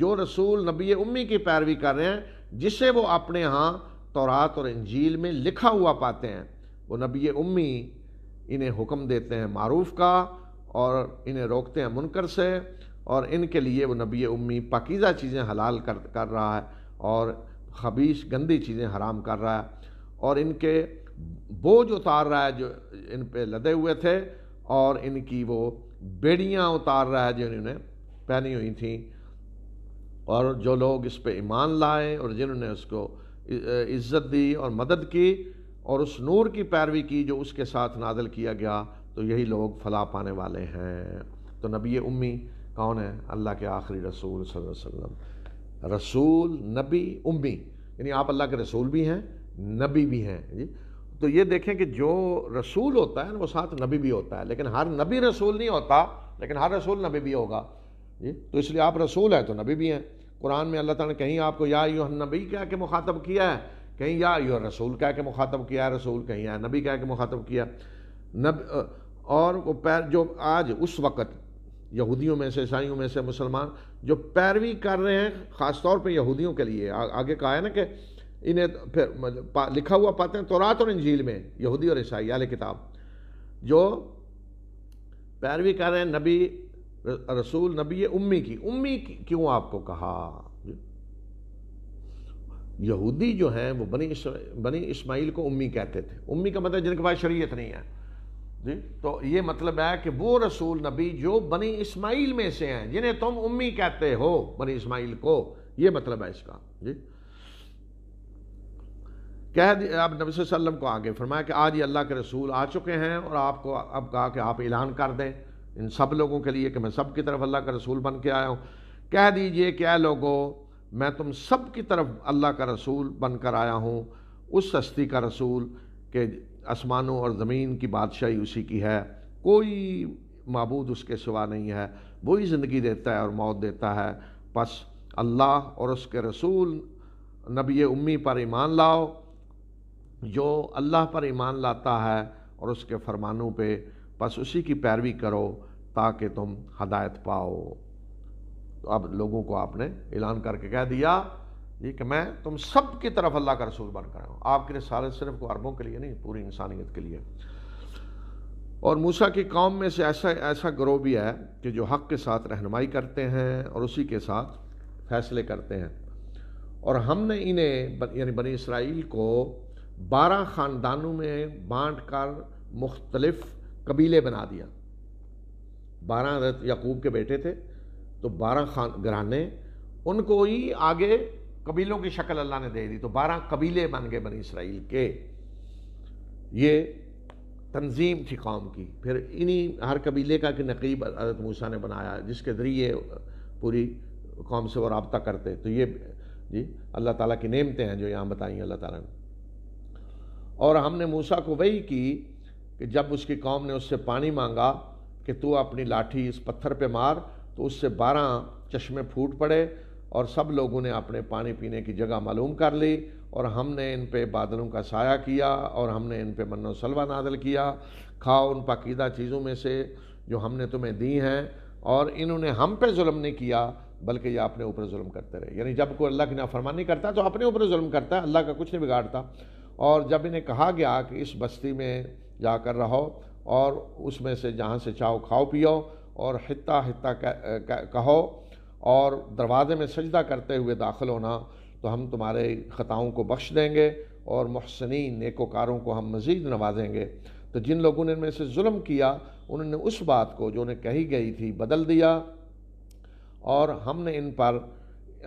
जो रसूल नबी उम्मी की पैरवी कर रहे हैं जिसे वो अपने यहाँ तौरात और इंजील में लिखा हुआ पाते हैं वो नबी उम्मी इन्हें हुक्म देते हैं मारूफ का और इन्हें रोकते हैं मुनकर से और इनके लिए वो नबी उम्मी पकीज़ा चीज़ें हलाल कर कर रहा है और खबीश गंदी चीज़ें हराम कर रहा है और इनके बोझ उतार रहा है जो इन पे लदे हुए थे और इनकी वो बेड़ियाँ उतार रहा है जो इन्होंने पहनी हुई थी और जो लोग इस पर ईमान लाए और जिन्होंने उसको इज्जत दी और मदद की और उस नूर की पैरवी की जो उसके साथ नादल किया गया तो यही लोग फला पाने वाले हैं तो नबी उम्मी कौन है अल्लाह के आखिरी रसूल वसल्लम रसूल नबी उम्मी यानी आप अल्लाह के रसूल भी हैं नबी भी हैं जी तो ये देखें कि जो रसूल होता है ना वो साथ नबी भी होता है लेकिन हर नबी रसूल नहीं होता लेकिन हर रसूल नबी भी होगा जी तो इसलिए आप रसूल हैं तो नबी भी हैं कुरान में अल्लाह तहीं आपको या यू नबी क्या के मुखातब किया है कहीं या यो रसूल कह के मुखातब किया रसूल कहीं या नबी कह के मुखातब किया नब और वो पैर जो आज उस वक़्त यहूदियों में से ईसाइयों में से मुसलमान जो पैरवी कर रहे हैं ख़ास तौर पर यहूदियों के लिए आ, आगे कहा है ना कि इन्हें फिर लिखा हुआ पाते हैं तो रात और इंजील में यहूदी और ईसाई आल किताब जो पैरवी कर रहे हैं नबी रसूल नबी उम्मी की उम्मी की, क्यों आपको कहा यहूदी जो हैं वो बनी इस, बनी इस्माइल को उम्मी कहते थे उम्मी का मतलब जिनके पास शरीयत नहीं है जी तो ये मतलब है कि वो रसूल नबी जो बनी इस्माइल में से हैं जिन्हें तुम उम्मी कहते हो बनी इस्माइल को ये मतलब है इसका जी कह आप नबी वसल्लम को आगे फरमाया कि आज ये अल्लाह के रसूल आ चुके हैं और आपको अब कहा कि आप ऐलान कर दें इन सब लोगों के लिए कि मैं सब की तरफ अल्लाह का रसूल बन के आया हूँ कह दीजिए क्या लोगों मैं तुम सब की तरफ अल्लाह का रसूल बनकर आया हूँ उस हस्ती का रसूल के आसमानों और ज़मीन की बादशाही उसी की है कोई मबूद उसके सिवा नहीं है वही ज़िंदगी देता है और मौत देता है बस अल्लाह और उसके रसूल नबी उम्मी पर ईमान लाओ जो अल्लाह पर ईमान लाता है और उसके फरमानों पे बस उसी की पैरवी करो ताकि तुम हदायत पाओ तो अब लोगों को आपने ऐलान करके कह दिया ये कि मैं तुम सब की तरफ अल्लाह का रसूल बन कर हूँ लिए सारे सिर्फ अरबों के लिए नहीं पूरी इंसानियत के लिए और मूसा की कौम में से ऐसा ऐसा ग्रोह भी है कि जो हक के साथ रहनुमाई करते हैं और उसी के साथ फैसले करते हैं और हमने इन्हें यानी बनी इसराइल को बारह ख़ानदानों में बांट कर मुख्तलफ़ कबीले बना दिया बारह यकूब के बेटे थे तो बारह खान घराने उनको ही आगे कबीलों की शक्ल अल्लाह ने दे दी तो बारह कबीले बन गए बनी इसराइल के ये तंजीम थी कौम की फिर इन्हीं हर कबीले का कि नकीब हजरत मूसा ने बनाया जिसके ज़रिए पूरी कौम से वो रबता करते तो ये जी अल्लाह ताला की नेमतें हैं जो यहाँ बताई अल्लाह ताला ने और हमने मूसा को वही की कि जब उसकी कौम ने उससे पानी मांगा कि तू अपनी लाठी इस पत्थर पे मार तो उससे बारह चश्मे फूट पड़े और सब लोगों ने अपने पानी पीने की जगह मालूम कर ली और हमने इन पे बादलों का साया किया और हमने इन पे मनो सलवा नादल किया खाओ उन पाकिदा चीज़ों में से जो हमने तुम्हें दी हैं और इन्होंने हम पे जुल्म नहीं किया बल्कि ये अपने ऊपर जुल्म करते रहे यानी जब कोई अल्लाह की नाफरमानी करता तो अपने ऊपर जुल्म करता है अल्लाह का कुछ नहीं बिगाड़ता और जब इन्हें कहा गया कि इस बस्ती में जाकर रहो और उसमें से जहाँ से चाहो खाओ पियो और हिता हिता कहो और दरवाज़े में सजदा करते हुए दाखिल होना तो हम तुम्हारे ख़ताओं को बख्श देंगे और महसनी नेकोकारों को हम मज़ीद नवाजेंगे तो जिन लोगों ने इनमें से जुल्म किया उन्होंने उस बात को जो उन्हें कही गई थी बदल दिया और हमने इन पर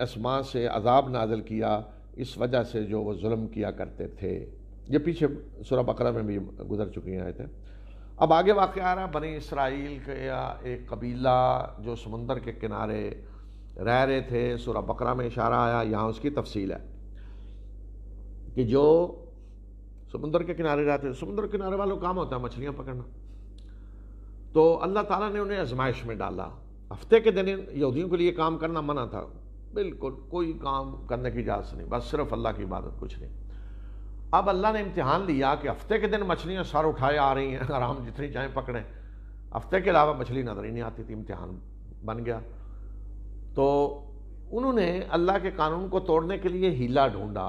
आसमां से अजाब नाजिल किया इस वजह से जो वो जुल्म किया करते थे ये पीछे सुरा बकरा में भी गुजर चुकी हैं थे अब आगे वाक्य आ रहा है बने इसराइल का एक कबीला जो समंदर के किनारे रह रहे थे सूरा बकरा में इशारा आया यहाँ उसकी तफसील है कि जो समुंदर के किनारे रहते थे समुंदर के किनारे वालों काम होता है मछलियाँ पकड़ना तो अल्लाह ताला ने उन्हें आजमाइश में डाला हफ्ते के दिन यहूदियों के लिए काम करना मना था बिल्कुल कोई काम करने की इजाज़त नहीं बस सिर्फ अल्लाह की इबादत कुछ नहीं अब अल्लाह ने इम्तिहान लिया कि हफ्ते के दिन मछलियाँ सर उठाए आ रही हैं आराम जितनी चाहें पकड़ें हफ्ते के अलावा मछली नजर ही नहीं आती थी इम्तिहान बन गया तो उन्होंने अल्लाह के कानून को तोड़ने के लिए हीला ढूंढा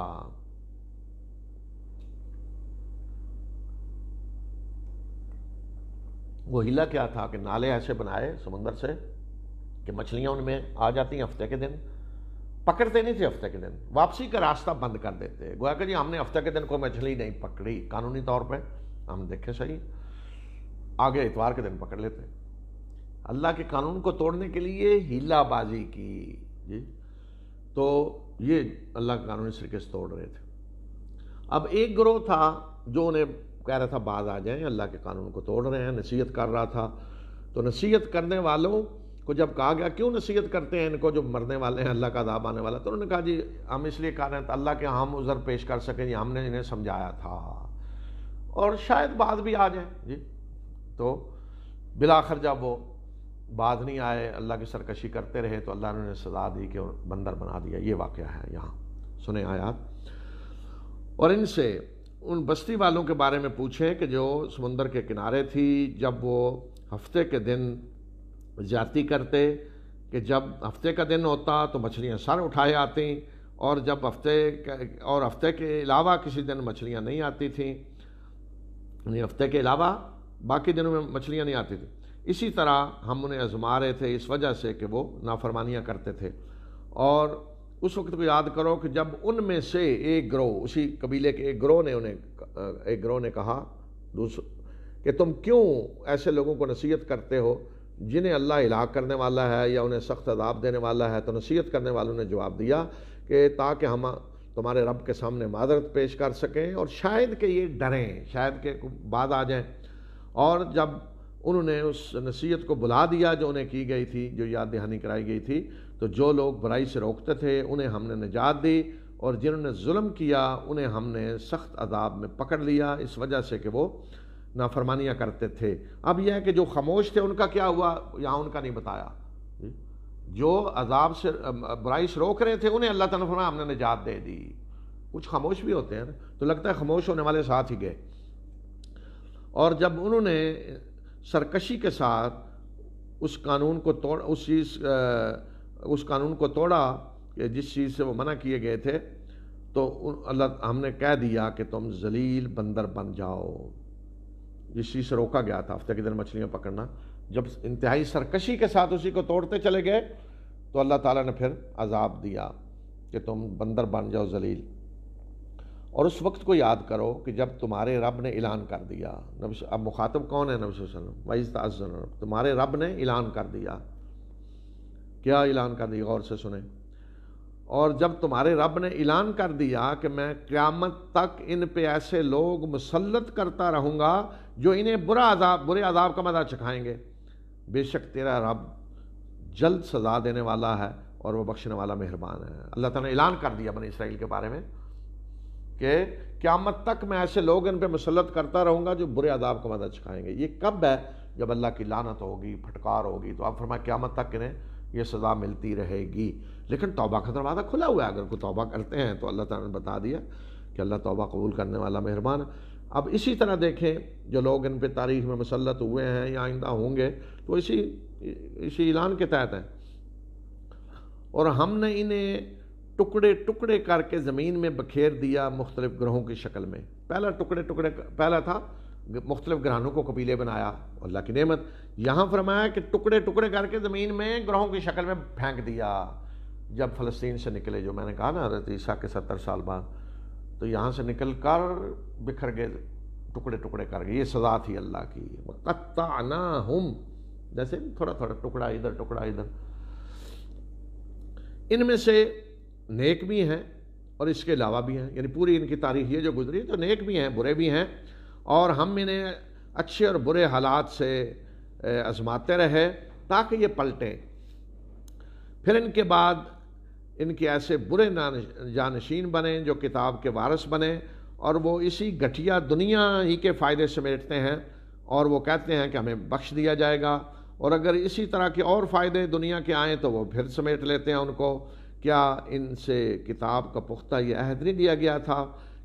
वो हीला क्या था कि नाले ऐसे बनाए समुंदर से कि मछलियाँ उनमें आ जाती हैं हफ्ते के दिन पकड़ते नहीं थे हफ्ते के दिन वापसी का रास्ता बंद कर देते गोया कि जी हमने हफ्ते के दिन कोई मछली नहीं पकड़ी कानूनी तौर पर हम देखें सही आगे इतवार के दिन पकड़ लेते अल्लाह के कानून को तोड़ने के लिए हीलाबाजी की जी तो ये अल्लाह के कानून सरके से तोड़ रहे थे अब एक ग्रोह था जो उन्हें कह रहा था बाज आ जाए अल्लाह के कानून को तोड़ रहे हैं नसीहत कर रहा था तो नसीहत करने वालों को जब कहा गया क्यों नसीहत करते हैं इनको जो मरने वाले हैं अल्लाह का अदाब आने वाला तो उन्होंने कहा जी हम इसलिए कह रहे हैं तो अल्लाह के हम उज़र पेश कर सकें जी हमने इन्हें समझाया था और शायद बाद भी आ जाए जी तो बिलाखर जब वो बाद नहीं आए अल्लाह की सरकशी करते रहे तो अल्लाह ने उन्हें सजा दी कि बंदर बना दिया ये वाक़ है यहाँ सुने आयात और इनसे उन बस्ती वालों के बारे में पूछें कि जो समंदर के किनारे थी जब वो हफ्ते के दिन जाति करते कि जब हफ्ते का दिन होता तो मछलियाँ सर उठाए आती और जब हफ्ते और हफ्ते के अलावा किसी दिन मछलियाँ नहीं आती थी हफ्ते के अलावा बाकी दिनों में मछलियाँ नहीं आती थी इसी तरह हम उन्हें आजमा रहे थे इस वजह से कि वो नाफरमानियाँ करते थे और उस वक्त को याद करो कि जब उनमें से एक ग्रोह उसी कबीले के एक ग्रोह ने उन्हें एक ग्रोह ने कहा दूसर कि तुम क्यों ऐसे लोगों को नसीहत करते हो जिन्हें अल्लाह इलाक करने वाला है या उन्हें सख्त अदाब देने वाला है तो नसीहत करने वालों ने जवाब दिया कि ताकि हम तुम्हारे रब के सामने मादरत पेश कर सकें और शायद के ये डरें शायद के बाद आ जाएं और जब उन्होंने उस नसीहत को बुला दिया जो उन्हें की गई थी जो याद दहानी कराई गई थी तो जो लोग बुराई से रोकते थे उन्हें हमने निजात दी और जिन्होंने जुल्म किया उन्हें हमने सख्त अदाब में पकड़ लिया इस वजह से कि वो नाफरमानियाँ करते थे अब यह है कि जो खामोश थे उनका क्या हुआ यहाँ उनका नहीं बताया जो अजाब से बुराई से रोक रहे थे उन्हें अल्लाह तला हमने निजात दे दी कुछ खामोश भी होते हैं ना तो लगता है खामोश होने वाले साथ ही गए और जब उन्होंने सरकशी के साथ उस कानून को तोड़ उस चीज़ उस कानून को तोड़ा जिस चीज़ से वो मना किए गए थे तो अल्लाह हमने कह दिया कि तुम जलील बंदर बन जाओ जिस चीज़ से रोका गया था हफ्ते के दिन मछलियाँ पकड़ना जब इंतहाई सरकशी के साथ उसी को तोड़ते चले गए तो अल्लाह ताला ने फिर अजाब दिया कि तुम बंदर बन जाओ जलील और उस वक्त को याद करो कि जब तुम्हारे रब ने ऐलान कर दिया नबी अब मुखातब कौन है नबी वसल्लम वाइज तजन तुम्हारे रब ने ऐलान कर दिया क्या ऐलान कर दिया गौर से सुने और जब तुम्हारे रब ने ऐलान कर दिया कि मैं क़्यामत तक इन पे ऐसे लोग मुसलत करता रहूँगा जो इन्हें बुरा अजाब बुरे अजाब का मजा चखाएंगे बेशक तेरा रब जल्द सजा देने वाला है और वह बख्शने वाला मेहरबान है अल्लाह ताला ने ऐलान कर दिया बने इसराइल के बारे में कि क्यामत तक मैं ऐसे लोग इन पर मुसलत करता रहूँगा जो बुरे अदाब का मदद चखाएंगे ये कब है जब अल्लाह की लानत होगी फटकार होगी तो आप फरमा क्यामत तक इन्हें ये सज़ा मिलती रहेगी लेकिन तोबा का दरवाज़ा खुला हुआ है अगर कोई तोबा करते हैं तो अल्लाह ताला ने बता दिया कि अल्लाह तोबा कबूल करने वाला मेहरबान है अब इसी तरह देखें जो लोग इन पर तारीख में मुसलत हुए हैं या आइंदा होंगे तो इसी इसी ऐलान के तहत हैं और हमने इन्हें टुकड़े टुकड़े करके ज़मीन में बखेर दिया मुख्तलिफ ग्रहों की शक्ल में पहला टुकड़े टुकड़े पहला था मुख्तलिफ ग्रहणों को कबीले बनाया अल्लाह की नेमत यहाँ फरमाया कि टुकड़े टुकड़े करके ज़मीन में ग्रहों की शक्ल में फेंक दिया जब फ़लस्तीन से निकले जो मैंने कहा ना हजरत ईसा के सत्तर साल बाद तो यहाँ से निकल कर बिखर गए टुकड़े टुकड़े कर गए ये सजा थी अल्लाह की ना हम जैसे थोड़ा थोड़ा टुकड़ा इधर टुकड़ा इधर इनमें से नेक भी हैं और इसके अलावा भी हैं यानी पूरी इनकी तारीख ये जो गुजरी तो नेक भी हैं बुरे भी हैं और हम इन्हें अच्छे और बुरे हालात से आजमाते रहे ताकि ये पलटें फिर इनके बाद इनके ऐसे बुरे जानशीन बने जो किताब के वारस बने और वो इसी घटिया दुनिया ही के फ़ायदे समेटते हैं और वो कहते हैं कि हमें बख्श दिया जाएगा और अगर इसी तरह के और फ़ायदे दुनिया के आएँ तो वो फिर समेट लेते हैं उनको क्या इनसे किताब का पुख्ता यह अहद नहीं दिया गया था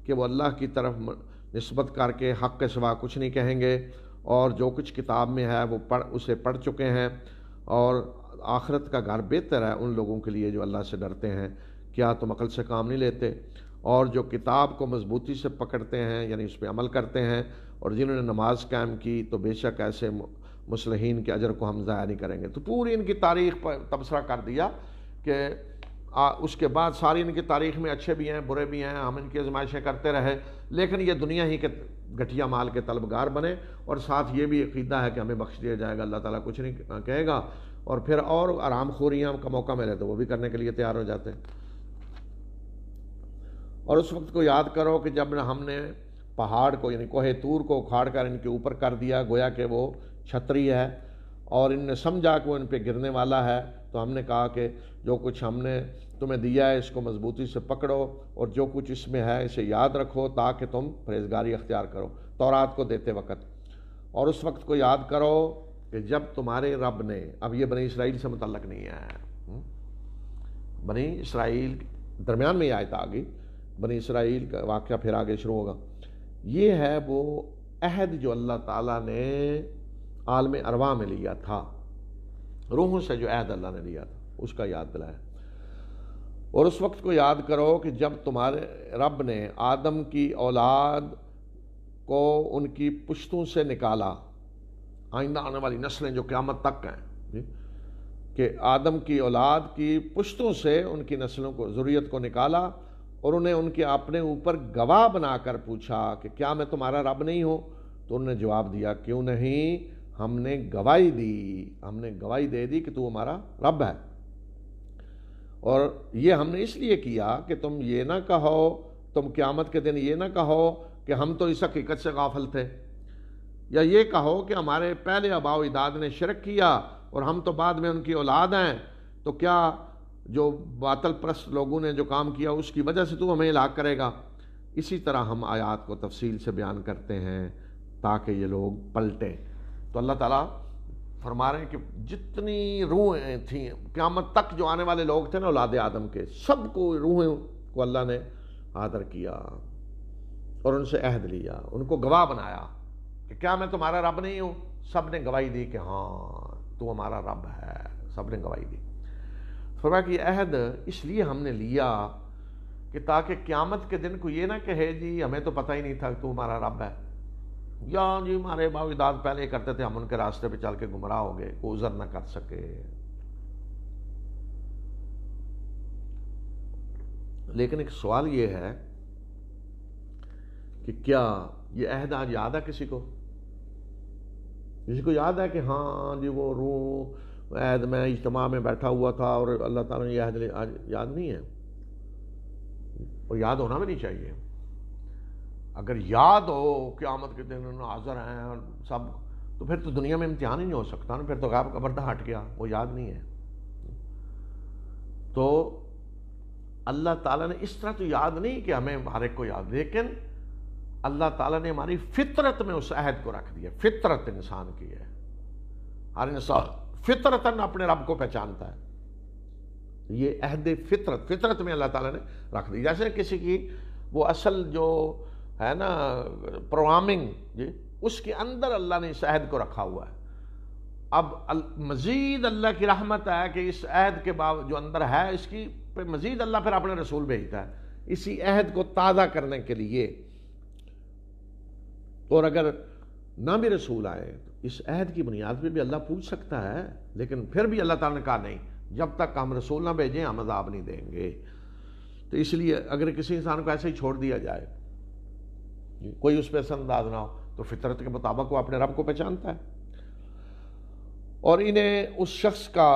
कि वो अल्लाह की तरफ नस्बत करके हक़ के सिवा कुछ नहीं कहेंगे और जो कुछ किताब में है वो पढ़ उसे पढ़ चुके हैं और आखरत का घर बेहतर है उन लोगों के लिए जो अल्लाह से डरते हैं क्या तुम अकल से काम नहीं लेते और जो किताब को मजबूती से पकड़ते हैं यानी उस पर अमल करते हैं और जिन्होंने नमाज कायम की तो बेशक ऐसे मुसलहन के अजर को हम ज़ाया नहीं करेंगे तो पूरी इनकी तारीख पर तबसरा कर दिया कि उसके बाद सारी इनकी तारीख में अच्छे भी हैं बुरे भी हैं हम इनकी आजमाइशें करते रहे लेकिन ये दुनिया ही के घटिया माल के तलबगार बने और साथ ये भी अकीदा है कि हमें बख्श दिया जाएगा अल्लाह ताला कुछ नहीं कहेगा और फिर और आराम खोरियाँ का मौका मिले तो वो भी करने के लिए तैयार हो जाते हैं और उस वक्त को याद करो कि जब हमने पहाड़ को यानी कोहे तूर को उखाड़ कर इनके ऊपर कर दिया गोया कि वो छतरी है और इनने समझा कि वो इन पर गिरने वाला है तो हमने कहा कि जो कुछ हमने तुम्हें दिया है इसको मजबूती से पकड़ो और जो कुछ इसमें है इसे याद रखो ताकि तुम परहेजगारी अख्तियार करो तौरात को देते वक्त और उस वक्त को याद करो कि जब तुम्हारे रब ने अब ये बने इसराइल से मुतलक नहीं आया हम्म? बने इसराइल दरमियान में आयत आ गई बने इसराइल का वाक़ फिर आगे शुरू होगा ये है वो अहद जो अल्लाह ताला ने आलम अरवा में लिया था रूहों से जो अहद अल्लाह ने लिया था उसका याद दिलाया और उस वक्त को याद करो कि जब तुम्हारे रब ने आदम की औलाद को उनकी पुश्तों से निकाला आइंदा आने वाली नस्लें जो क़्यामत तक हैं कि आदम की औलाद की पुश्तों से उनकी नस्लों को ज़रूरत को निकाला और उन्हें उनके अपने ऊपर गवाह बनाकर पूछा कि क्या मैं तुम्हारा रब नहीं हूँ तो उन्होंने जवाब दिया क्यों नहीं हमने गवाही दी हमने गवाही दे दी कि तू हमारा रब है और ये हमने इसलिए किया कि तुम ये ना कहो तुम क़्यामत के दिन ये ना कहो कि हम तो इस हकीकत से गाफल थे या ये कहो कि हमारे पहले आबाव इदाद ने शिरक किया और हम तो बाद में उनकी औलाद हैं तो क्या जो बातल प्रस्त लोगों ने जो काम किया उसकी वजह से तू हमें इलाक करेगा इसी तरह हम आयात को तफसील से बयान करते हैं ताकि ये लोग पलटें तो अल्लाह ताला फरमा रहे हैं कि जितनी रूहें थी क़्यामत तक जो आने वाले लोग थे ना औलाद आदम के सब को रूहें को अल्लाह ने आदर किया और उनसे अहद लिया उनको गवाह बनाया कि क्या मैं तुम्हारा रब नहीं हूं सब ने गवाही दी कि हाँ तू हमारा रब है सब ने गवाही दी फरमा कि अहद इसलिए हमने लिया कि ताकि क़्यामत के दिन को ये ना कहे जी हमें तो पता ही नहीं था तू हमारा रब है या जी हमारे बाबूदाद पहले करते थे हम उनके रास्ते पे चल के गुमराह हो गए को उजर ना कर सके लेकिन एक सवाल ये है कि क्या ये अहद आज याद है किसी को किसी को याद है कि हाँ जी वो रू ऐद मैं इज्तम में बैठा हुआ था और अल्लाह ताला ने यह आज याद नहीं है और याद होना भी नहीं चाहिए अगर याद हो क्यामत के दिन हाजिर हैं और सब तो फिर तो दुनिया में इम्तहान ही नहीं हो सकता ना फिर तो गायब का पर्दा हट गया वो याद नहीं है तो अल्लाह ताला ने इस तरह तो याद नहीं कि हमें हर एक को याद लेकिन अल्लाह ताला ने हमारी फितरत में उस अहद को रख दिया फितरत इंसान की है हर इंसान फितरतन अपने रब को पहचानता है ये अहद फितरत फितरत में अल्लाह ताला ने रख दी जैसे किसी की वो असल जो है ना प्रोग्रामिंग जी उसके अंदर अल्लाह ने इस अहद को रखा हुआ है अब अल, मजीद अल्लाह की रहमत है कि इस अहद के बाद जो अंदर है इसकी पे मजीद अल्लाह फिर अपने रसूल भेजता है इसी अहद को ताज़ा करने के लिए और अगर ना भी रसूल आए तो इस अहद की बुनियाद पर भी अल्लाह पूछ सकता है लेकिन फिर भी अल्लाह ताला ने कहा नहीं जब तक हम रसूल ना भेजें हम अजाब नहीं देंगे तो इसलिए अगर किसी इंसान को ऐसे ही छोड़ दिया जाए कोई उस पर असरअंदाज ना हो तो फितरत के मुताबिक वो अपने रब को पहचानता है और इन्हें उस शख्स का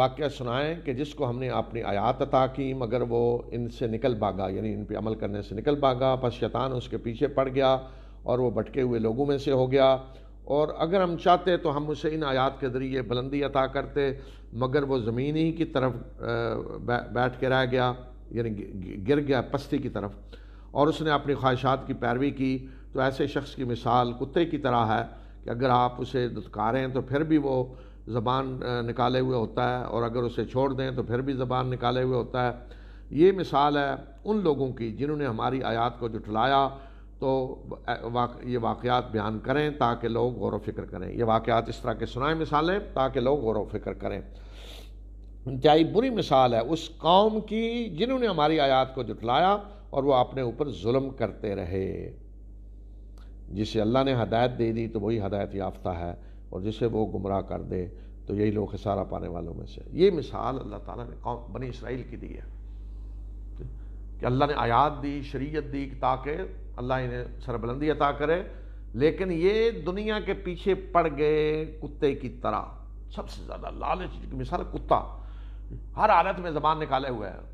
वाक्य सुनाएं कि जिसको हमने अपनी आयात अता की मगर वो इनसे निकल भागा यानी इन पर अमल करने से निकल भागा बस शैतान उसके पीछे पड़ गया और वो भटके हुए लोगों में से हो गया और अगर हम चाहते तो हम उसे इन आयात के ज़रिए बुलंदी अता करते मगर वो ज़मीन ही की तरफ बैठ के रह गया यानी गिर गया पस्ती की तरफ और उसने अपनी ख्वाहिशात की पैरवी की तो ऐसे शख्स की मिसाल कुत्ते की तरह है कि अगर आप उसे दुदकारें तो फिर भी वो ज़बान निकाले हुए होता है और अगर उसे छोड़ दें तो फिर भी ज़बान निकाले हुए होता है ये मिसाल है उन लोगों की जिन्होंने हमारी आयात को जुटलाया तो वाक, ये वाक़ात बयान करें ताकि लोग गौर फिक्र करें ये वाक़ात इस तरह के सुनाए मिसालें ताकि लोग गौर फिक्र करें इंतहाई बुरी मिसाल है उस कौम की जिन्होंने हमारी आयात को जुटलाया और वह अपने ऊपर जुल्म करते रहे जिसे अल्लाह ने हदायत दे दी तो वही हदायत याफ्ता है और जिसे वो गुमराह कर दे तो यही लोग खसारा पाने वालों में से ये मिसाल अल्लाह ताला ने कौम बनी इसराइल की दी है कि अल्लाह ने आयात दी शरीयत दी ताकि अल्लाह इन्हें सरबलंदी अता करे लेकिन ये दुनिया के पीछे पड़ गए कुत्ते की तरह सबसे ज़्यादा लालच की मिसाल कुत्ता हर हालत में ज़बान निकाले हुए हैं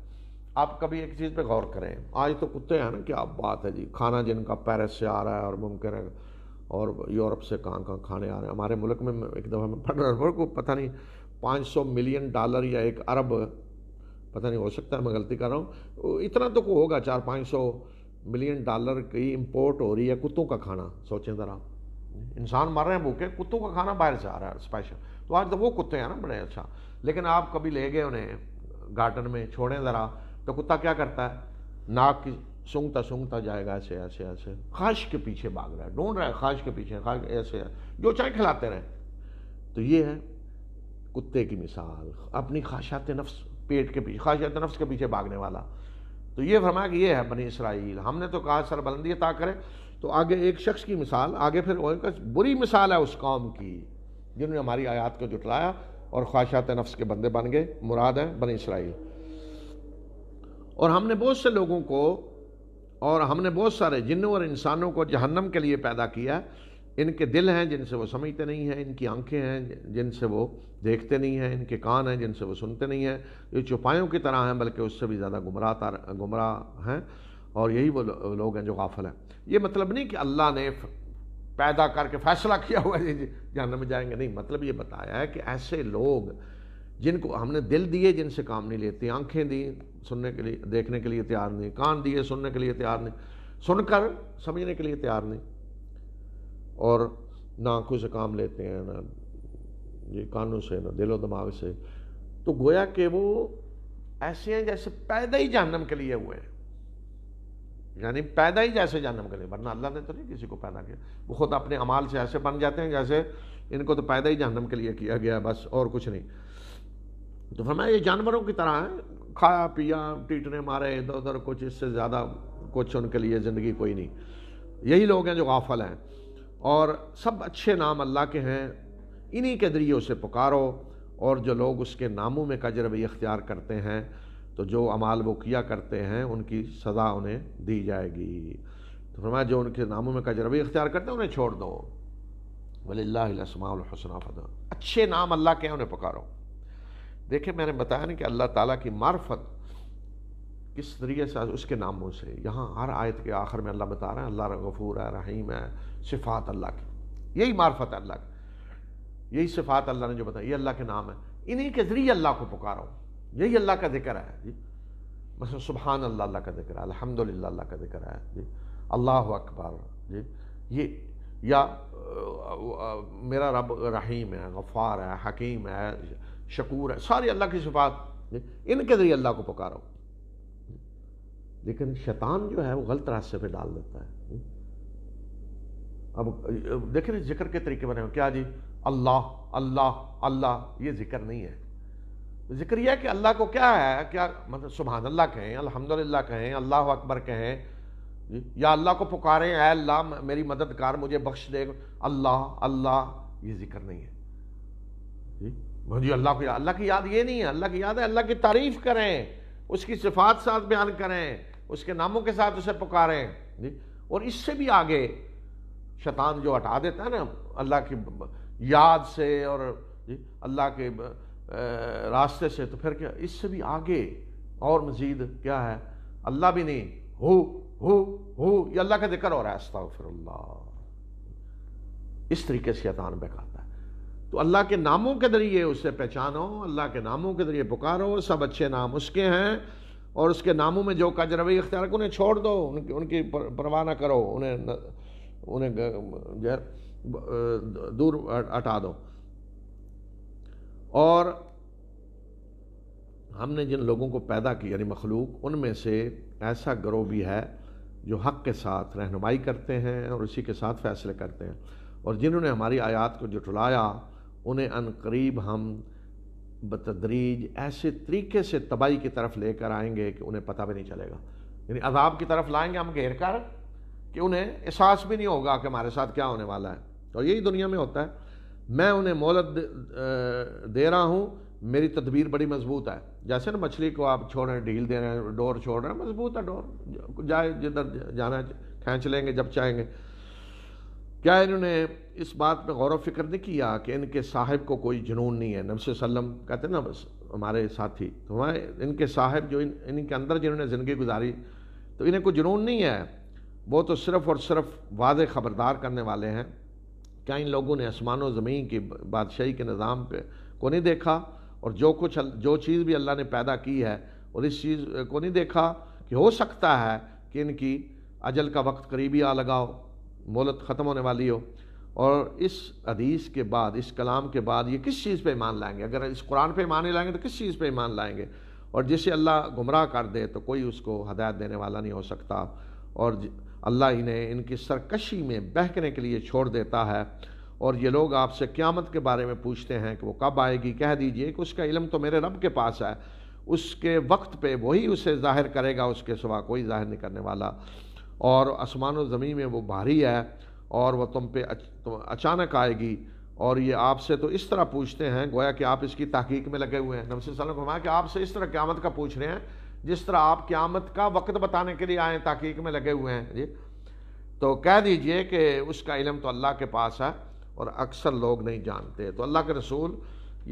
आप कभी एक चीज़ पे गौर करें आज तो कुत्ते हैं ना क्या बात है जी खाना जिनका पैरिस से आ रहा है और मुमकिन है और यूरोप से कहाँ कहाँ खाने आ रहे हैं हमारे मुल्क में एक दफ़ा में पढ़ रहा को पता नहीं 500 मिलियन डॉलर या एक अरब पता नहीं हो सकता है मैं गलती कर रहा हूँ इतना तो को होगा चार पाँच सौ मिलियन डॉलर की इम्पोर्ट हो रही है कुत्तों का खाना सोचें ज़रा इंसान मर रहे हैं भूखे कुत्तों का खाना बाहर से आ रहा है स्पेशल तो आज तो वो कुत्ते हैं ना बड़े अच्छा लेकिन आप कभी ले गए उन्हें गार्डन में छोड़ें ज़रा तो कुत्ता क्या करता है नाक की सूंघता सूंघता जाएगा ऐसे ऐसे ऐसे खाश के पीछे भाग रहा है ढूंढ रहा है खाश के पीछे खाश ऐसे जो चाहे खिलाते रहें तो ये है कुत्ते की मिसाल अपनी खाशात नफ्स पेट के पीछे खाशात नफ्स के पीछे भागने वाला तो ये फरमाया कि ये है बनी इसराइल हमने तो कहा सर बुलंदी ता करें तो आगे एक शख्स की मिसाल आगे फिर बुरी मिसाल है उस कौम की जिन्होंने हमारी आयात को जुटलाया और ख्वाहिशात नफ्स के बंदे बन गए मुराद हैं बनी इसराइल और हमने बहुत से लोगों को और हमने बहुत सारे जिन्हों और इंसानों को जहन्नम के लिए पैदा किया है इनके दिल हैं जिनसे वो समझते नहीं हैं इनकी आंखें हैं जिनसे वो देखते नहीं हैं इनके कान हैं जिनसे वो सुनते नहीं हैं ये चुपायों की तरह हैं बल्कि उससे भी ज़्यादा गुमराह तार गुमराह हैं और यही वो लोग हैं जो गाफल हैं ये मतलब नहीं कि अल्लाह ने पैदा करके फैसला किया हुआ है जानने में जाएंगे नहीं मतलब ये बताया है कि ऐसे लोग जिनको हमने दिल दिए जिनसे काम नहीं लेते आंखें दी सुनने के लिए देखने के लिए तैयार नहीं कान दिए सुनने के लिए तैयार नहीं सुनकर समझने के लिए तैयार नहीं और ना आँखों से काम लेते हैं ना ये कानों से ना दिलो दिमाग से तो गोया के वो ऐसे हैं जैसे पैदा ही जहनम के लिए हुए हैं यानी पैदा ही जैसे जानम के लिए वरना अल्लाह ने तो नहीं किसी को पैदा किया वो खुद अपने अमाल से ऐसे बन जाते हैं जैसे इनको तो पैदा ही जहनम के लिए किया गया बस और कुछ नहीं तो फरमाया ये जानवरों की तरह हैं खाया पिया टीटने मारे इधर उधर कुछ इससे ज़्यादा कुछ उनके लिए ज़िंदगी कोई नहीं यही लोग हैं जो गाफल हैं और सब अच्छे नाम अल्लाह के हैं इन्हीं के ज़रिए उसे पुकारो और जो लोग उसके नामों में कजरब इख्तियार करते हैं तो जो अमाल वो किया करते हैं उनकी सज़ा उन्हें दी जाएगी तो फिर जो उनके नामों में कजरब इख्तियार करते हैं उन्हें छोड़ दो वलीसमासना फ़दा अच्छे नाम अल्लाह के हैं उन्हें पुकारो देखिए मैंने बताया ना कि अल्लाह ताली की मार्फत किस तरीके से उसके नामों से यहाँ हर आयत के आखिर में अल्लाह बता रहे हैं अल्लाह गफूर है रहीम है सिफात अल्लाह की यही मार्फत है अल्लाह की यही सिफात अल्लाह ने जो बताया ये अल्लाह के नाम है इन्हीं के ज़रिए अल्लाह को पुकारो यही अल्लाह का जिक्र है जी बस सुबहान अल्लाह अल्लाह का जिक्र है अलहमद अल्लाह का जिक्र है जी अल्लाह अकबर जी ये या मेरा रब रहीम है गफ़ार है हकीम है शकूर है सारी अल्लाह की सिफात इनके ज़रिए अल्लाह को पुकारो लेकिन शैतान जो है वो गलत रास्ते पे डाल देता है अब देखिए ना जिक्र के तरीके बने हो क्या जी अल्लाह अल्लाह अल्लाह ये जिक्र नहीं है जिक्र यह है कि अल्लाह को क्या है क्या मतलब सुबहान अल्लाह कहें अल्हम्दुलिल्लाह कहें अल्लाह अकबर कहें या अल्लाह को पुकारें ऐ अल्लाह मेरी मदद कर मुझे बख्श दे अल्लाह अल्लाह ये जिक्र नहीं है जी जी अल्लाह को अल्लाह की याद ये नहीं है अल्लाह की याद है अल्लाह की तारीफ करें उसकी सिफात साथ बयान करें उसके नामों के साथ उसे पुकारें जी और इससे भी आगे शैतान जो हटा देता है ना अल्लाह की याद से और अल्लाह के रास्ते से तो फिर क्या इससे भी आगे और मज़ीद क्या है अल्लाह भी नहीं हो हो हो ये अल्लाह का जिक्र हो रहा है अस्ताफरल्ला इस तरीके से शैतान बहकाता है तो अल्लाह के नामों के ज़रिए उसे पहचानो अल्लाह के नामों के ज़रिए पुकारो सब अच्छे नाम उसके हैं और उसके नामों में जो कजरवी अख्तियार उन्हें छोड़ दो उनकी उनकी परवाह ना करो उन्हें न, उन्हें जो है दूर हटा दो और हमने जिन लोगों को पैदा किया यानी मखलूक उनमें से ऐसा ग्रोह भी है जो हक के साथ रहनुमाई करते हैं और इसी के साथ फैसले करते हैं और जिन्होंने हमारी आयात को जुटलाया उन्हें अन करीब हम बतदरीज ऐसे तरीके से तबाही की तरफ लेकर आएंगे कि उन्हें पता भी नहीं चलेगा यानी अदाब की तरफ लाएंगे हम घेर कर कि उन्हें एहसास भी नहीं होगा कि हमारे साथ क्या होने वाला है और यही दुनिया में होता है मैं उन्हें मोहलत दे रहा हूँ मेरी तदबीर बड़ी मजबूत है जैसे ना मछली को आप छोड़ रहे हैं ढील दे रहे हैं डोर छोड़ रहे हैं मजबूत है डोर जाए जिधर जाना खींच लेंगे जब चाहेंगे क्या इन्होंने इस बात पर गौर फिक्र नहीं किया कि इनके साहिब को कोई जुनून नहीं है नबी वसम कहते ना बस हमारे साथी तो हमारे इनके साहिब जो इन इनके अंदर जिन्होंने ज़िंदगी गुजारी तो इन्हें कोई जुनून नहीं है वो तो सिर्फ़ और सिर्फ वादे ख़बरदार करने वाले हैं क्या इन लोगों ने आसमान और ज़मीन की बादशाही के निज़ाम पे को नहीं देखा और जो कुछ जो चीज़ भी अल्लाह ने पैदा की है और इस चीज़ को नहीं देखा कि हो सकता है कि इनकी अजल का वक्त करीबी आ लगाओ मोहलत ख़त्म होने वाली हो और इस हदीस के बाद इस कलाम के बाद ये किस चीज़ पर ईमान लाएंगे अगर इस कुरान पर ईमान ही लाएंगे तो किस चीज़ पर ईमान लाएंगे और जिसे अल्लाह गुमराह कर दे तो कोई उसको हदायत देने वाला नहीं हो सकता और अल्लाह इन्हें इनकी सरकशी में बहकने के लिए छोड़ देता है और ये लोग आपसे क़्यामत के बारे में पूछते हैं कि वो कब आएगी कह दीजिए कि उसका इलम तो मेरे रब के पास है उसके वक्त पे वही उसे ज़ाहिर करेगा उसके सिवा कोई ज़ाहिर नहीं करने वाला और आसमान व ज़मीन में वो भारी है और वह तुम पे अच, अचानक आएगी और ये आपसे तो इस तरह पूछते हैं गोया कि आप इसकी तहकीक में लगे हुए हैं नबी वसल्लम को कि आपसे इस तरह क्यामत का पूछ रहे हैं जिस तरह आप क्यामत का वक्त बताने के लिए आए तहकीक में लगे हुए हैं जी तो कह दीजिए कि उसका इलम तो अल्लाह के पास है और अक्सर लोग नहीं जानते तो अल्लाह के रसूल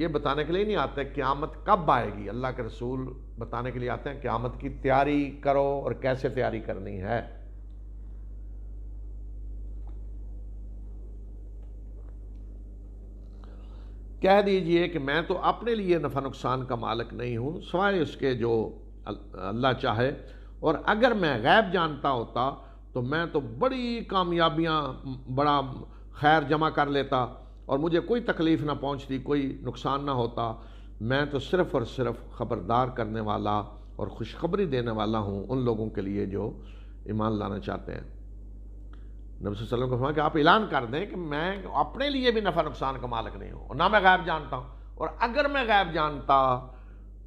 ये बताने के लिए नहीं आते क्यामत कब आएगी अल्लाह के रसूल बताने के लिए आते हैं क्यामत की तैयारी करो और कैसे तैयारी करनी है कह दीजिए कि मैं तो अपने लिए नफ़ा नुकसान का मालक नहीं हूं सवाए उसके जो अल्लाह चाहे और अगर मैं गैब जानता होता तो मैं तो बड़ी कामयाबियाँ बड़ा खैर जमा कर लेता और मुझे कोई तकलीफ़ ना पहुँचती कोई नुकसान ना होता मैं तो सिर्फ़ और सिर्फ ख़बरदार करने वाला और खुशखबरी देने वाला हूँ उन लोगों के लिए जो ईमान लाना चाहते हैं नबी वसल्लम को कि आप ऐलान कर दें कि मैं अपने लिए भी नफ़ा नुकसान का मालिक नहीं हूँ और ना मैं ग़ायब जानता हूँ और अगर मैं गायब जानता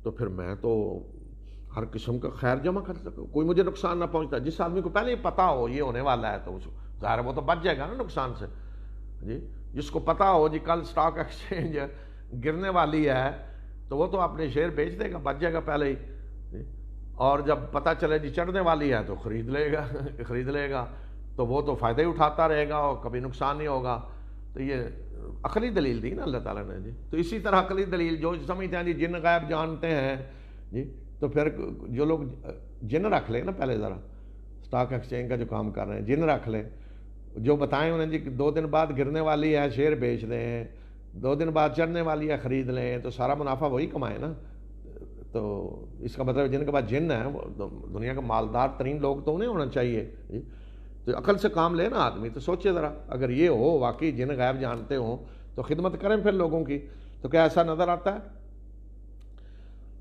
तो फिर मैं तो हर किस्म का खैर जमा कर सको कोई मुझे नुकसान ना पहुंचता जिस आदमी को पहले ही पता हो ये होने वाला है तो उसको ज़ाहिर वो तो बच जाएगा ना नुकसान से जी जिसको पता हो जी कल स्टॉक एक्सचेंज गिरने वाली है तो वो तो अपने शेयर बेच देगा बच जाएगा पहले ही और जब पता चले जी चढ़ने वाली है तो ख़रीद लेगा ख़रीद लेगा तो वो तो फ़ायदा ही उठाता रहेगा और कभी नुकसान नहीं होगा तो ये अकली दलील दी ना अल्लाह ताला ने जी तो इसी तरह अकली दलील जो समझते हैं जी जिन गायब जानते हैं जी तो फिर जो लोग जिन रख लें ना पहले ज़रा स्टॉक एक्सचेंज का जो काम कर रहे हैं जिन रख लें जो बताएं उन्हें जी दो दिन बाद गिरने वाली है शेयर बेच दें दो दिन बाद चढ़ने वाली है ख़रीद लें तो सारा मुनाफा वही कमाएं ना तो इसका मतलब जिनके पास जिन है तो दुनिया के मालदार तरीन लोग तो उन्हें होना चाहिए तो अकल से काम ले ना आदमी तो सोचे ज़रा अगर ये हो वाकई जिन गायब जानते हों तो खिदमत करें फिर लोगों की तो क्या ऐसा नज़र आता है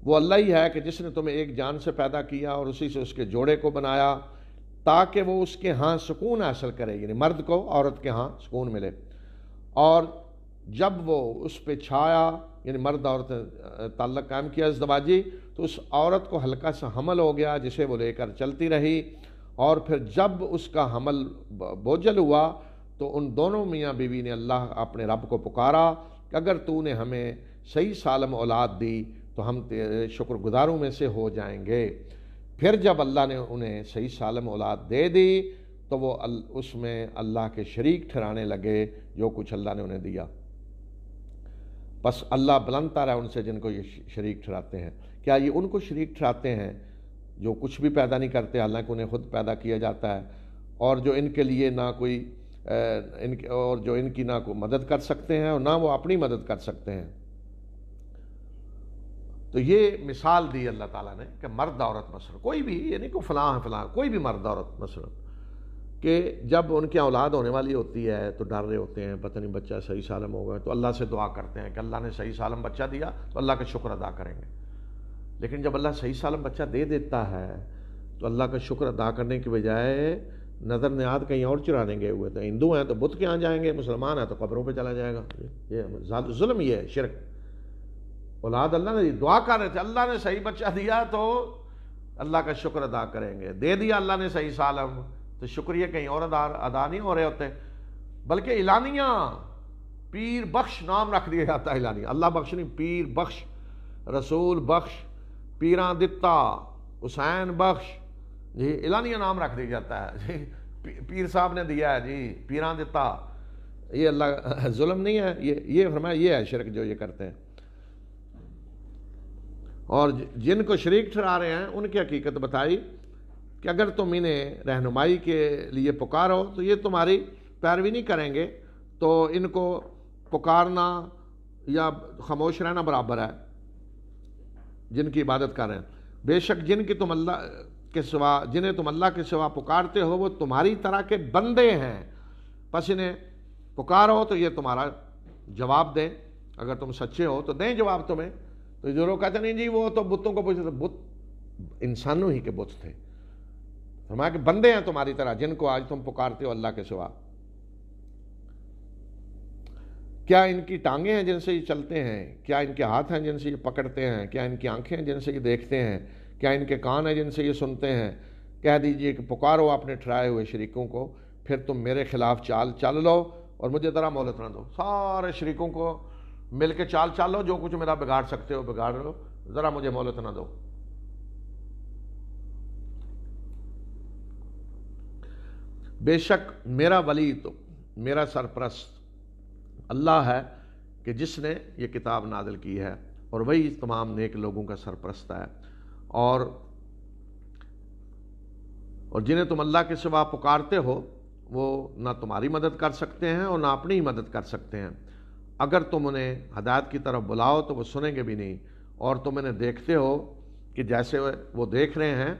वो अल्लाह ही है कि जिसने तुम्हें एक जान से पैदा किया और उसी से उसके जोड़े को बनाया ताकि वो उसके हाँ सुकून हासिल करे यानी मर्द को औरत के हाँ सुकून मिले और जब वो उस पर छाया यानी मर्द औरत ताल्लक कायम किया इसदवाजी तो उस औरत को हल्का सा हमल हो गया जिसे वो लेकर चलती रही और फिर जब उसका हमल बोझल हुआ तो उन दोनों मियाँ बीवी ने अल्लाह अपने रब को पुकारा कि अगर तूने हमें सही सालम औलाद दी तो हम शुक्रगुजारों में से हो जाएंगे फिर जब अल्लाह ने उन्हें सही सालम औलाद दे दी तो वो अल, उसमें अल्लाह के शरीक ठहराने लगे जो कुछ अल्लाह ने उन्हें दिया बस अल्लाह बुलंद रहा उनसे जिनको ये शरीक ठहराते हैं क्या ये उनको शरीक ठहराते हैं जो कुछ भी पैदा नहीं करते हालांकि उन्हें खुद पैदा किया जाता है और जो इनके लिए ना कोई इनके और जो इनकी ना कोई मदद कर सकते हैं और ना वो अपनी मदद कर सकते हैं तो ये मिसाल दी अल्लाह ताला ने कि मर्द औरत मसरत कोई भी यानी को फलां है फलां कोई भी मर्द औरत मसरत कि जब उनकी औलाद होने वाली होती है तो डर रहे होते हैं पता नहीं बच्चा सही सालम होगा तो अल्लाह से दुआ करते हैं कि अल्लाह ने सही सालम बच्चा दिया तो अल्लाह का शुक्र अदा करेंगे लेकिन जब अल्लाह सही सालम बच्चा दे देता है तो अल्लाह का शुक्र अदा करने के बजाय नज़र न्याद कहीं और चुराने गए हुए थे तो हिंदू हैं तो बुद्ध के यहाँ जाएंगे मुसलमान हैं तो कब्रों पर चला जाएगा ये जुल्म ये है शिरक औलाद अल्लाह ने दुआ कर रहे थे अल्लाह ने सही बच्चा दिया तो अल्लाह का शुक्र अदा करेंगे दे दिया अल्लाह ने सही सालम तो शुक्रिया कहीं और अदा अदा नहीं हो रहे होते बल्कि ऐलानिया पीर बख्श नाम रख दिया जाता है इलानिया अल्लाह बख्श नहीं पीर बख्श रसूल बख्श पीरा दिता हुसैन बख्श जी इलानिया नाम रख दिया जाता है जी पीर साहब ने दिया है जी पीरा दिता ये अल्लाह जुल्म नहीं है ये ये फरमाया ये है शिरक जो ये करते हैं और जिनको शरीक ठहरा रहे हैं उनकी हकीकत बताई कि अगर तुम इन्हें रहनुमाई के लिए पुकारो तो ये तुम्हारी पैरवी नहीं करेंगे तो इनको पुकारना या खामोश रहना बराबर है जिनकी इबादत कर रहे हैं बेशक जिनकी तुम अल्लाह के सिवा जिन्हें तुम अल्लाह के सिवा पुकारते हो वो तुम्हारी तरह के बंदे हैं बस इन्हें पुकारो तो ये तुम्हारा जवाब दें अगर तुम सच्चे हो तो दें जवाब तुम्हें तो जो लोग कहते नहीं जी वो तो बुतों को पूछते बुत इंसानों ही के बुत थे फरमाया कि बंदे हैं तुम्हारी तरह जिनको आज तुम पुकारते हो अल्लाह के सिवा क्या इनकी टांगे हैं जिनसे ये चलते हैं क्या इनके हाथ हैं जिनसे ये पकड़ते हैं क्या इनकी आंखें हैं जिनसे ये देखते हैं क्या इनके कान हैं जिनसे ये सुनते हैं कह दीजिए कि पुकारो अपने ठहराए हुए शरीकों को फिर तुम मेरे खिलाफ चाल चल लो और मुझे ज़रा मोहलत ना दो सारे शरीकों को मिल के चाल चाल लो जो कुछ मेरा बिगाड़ सकते हो बिगाड़ लो ज़रा मुझे मोहलत ना दो बेशक मेरा वली तो मेरा सरप्रस्त अल्लाह है कि जिसने ये किताब नादिल की है और वही तमाम नेक लोगों का सरप्रस्त है और और जिन्हें तुम अल्लाह के सिवा पुकारते हो वो ना तुम्हारी मदद कर सकते हैं और ना अपनी ही मदद कर सकते हैं अगर तुम उन्हें हदायत की तरफ बुलाओ तो वो सुनेंगे भी नहीं और तुम इन्हें देखते हो कि जैसे वो देख रहे हैं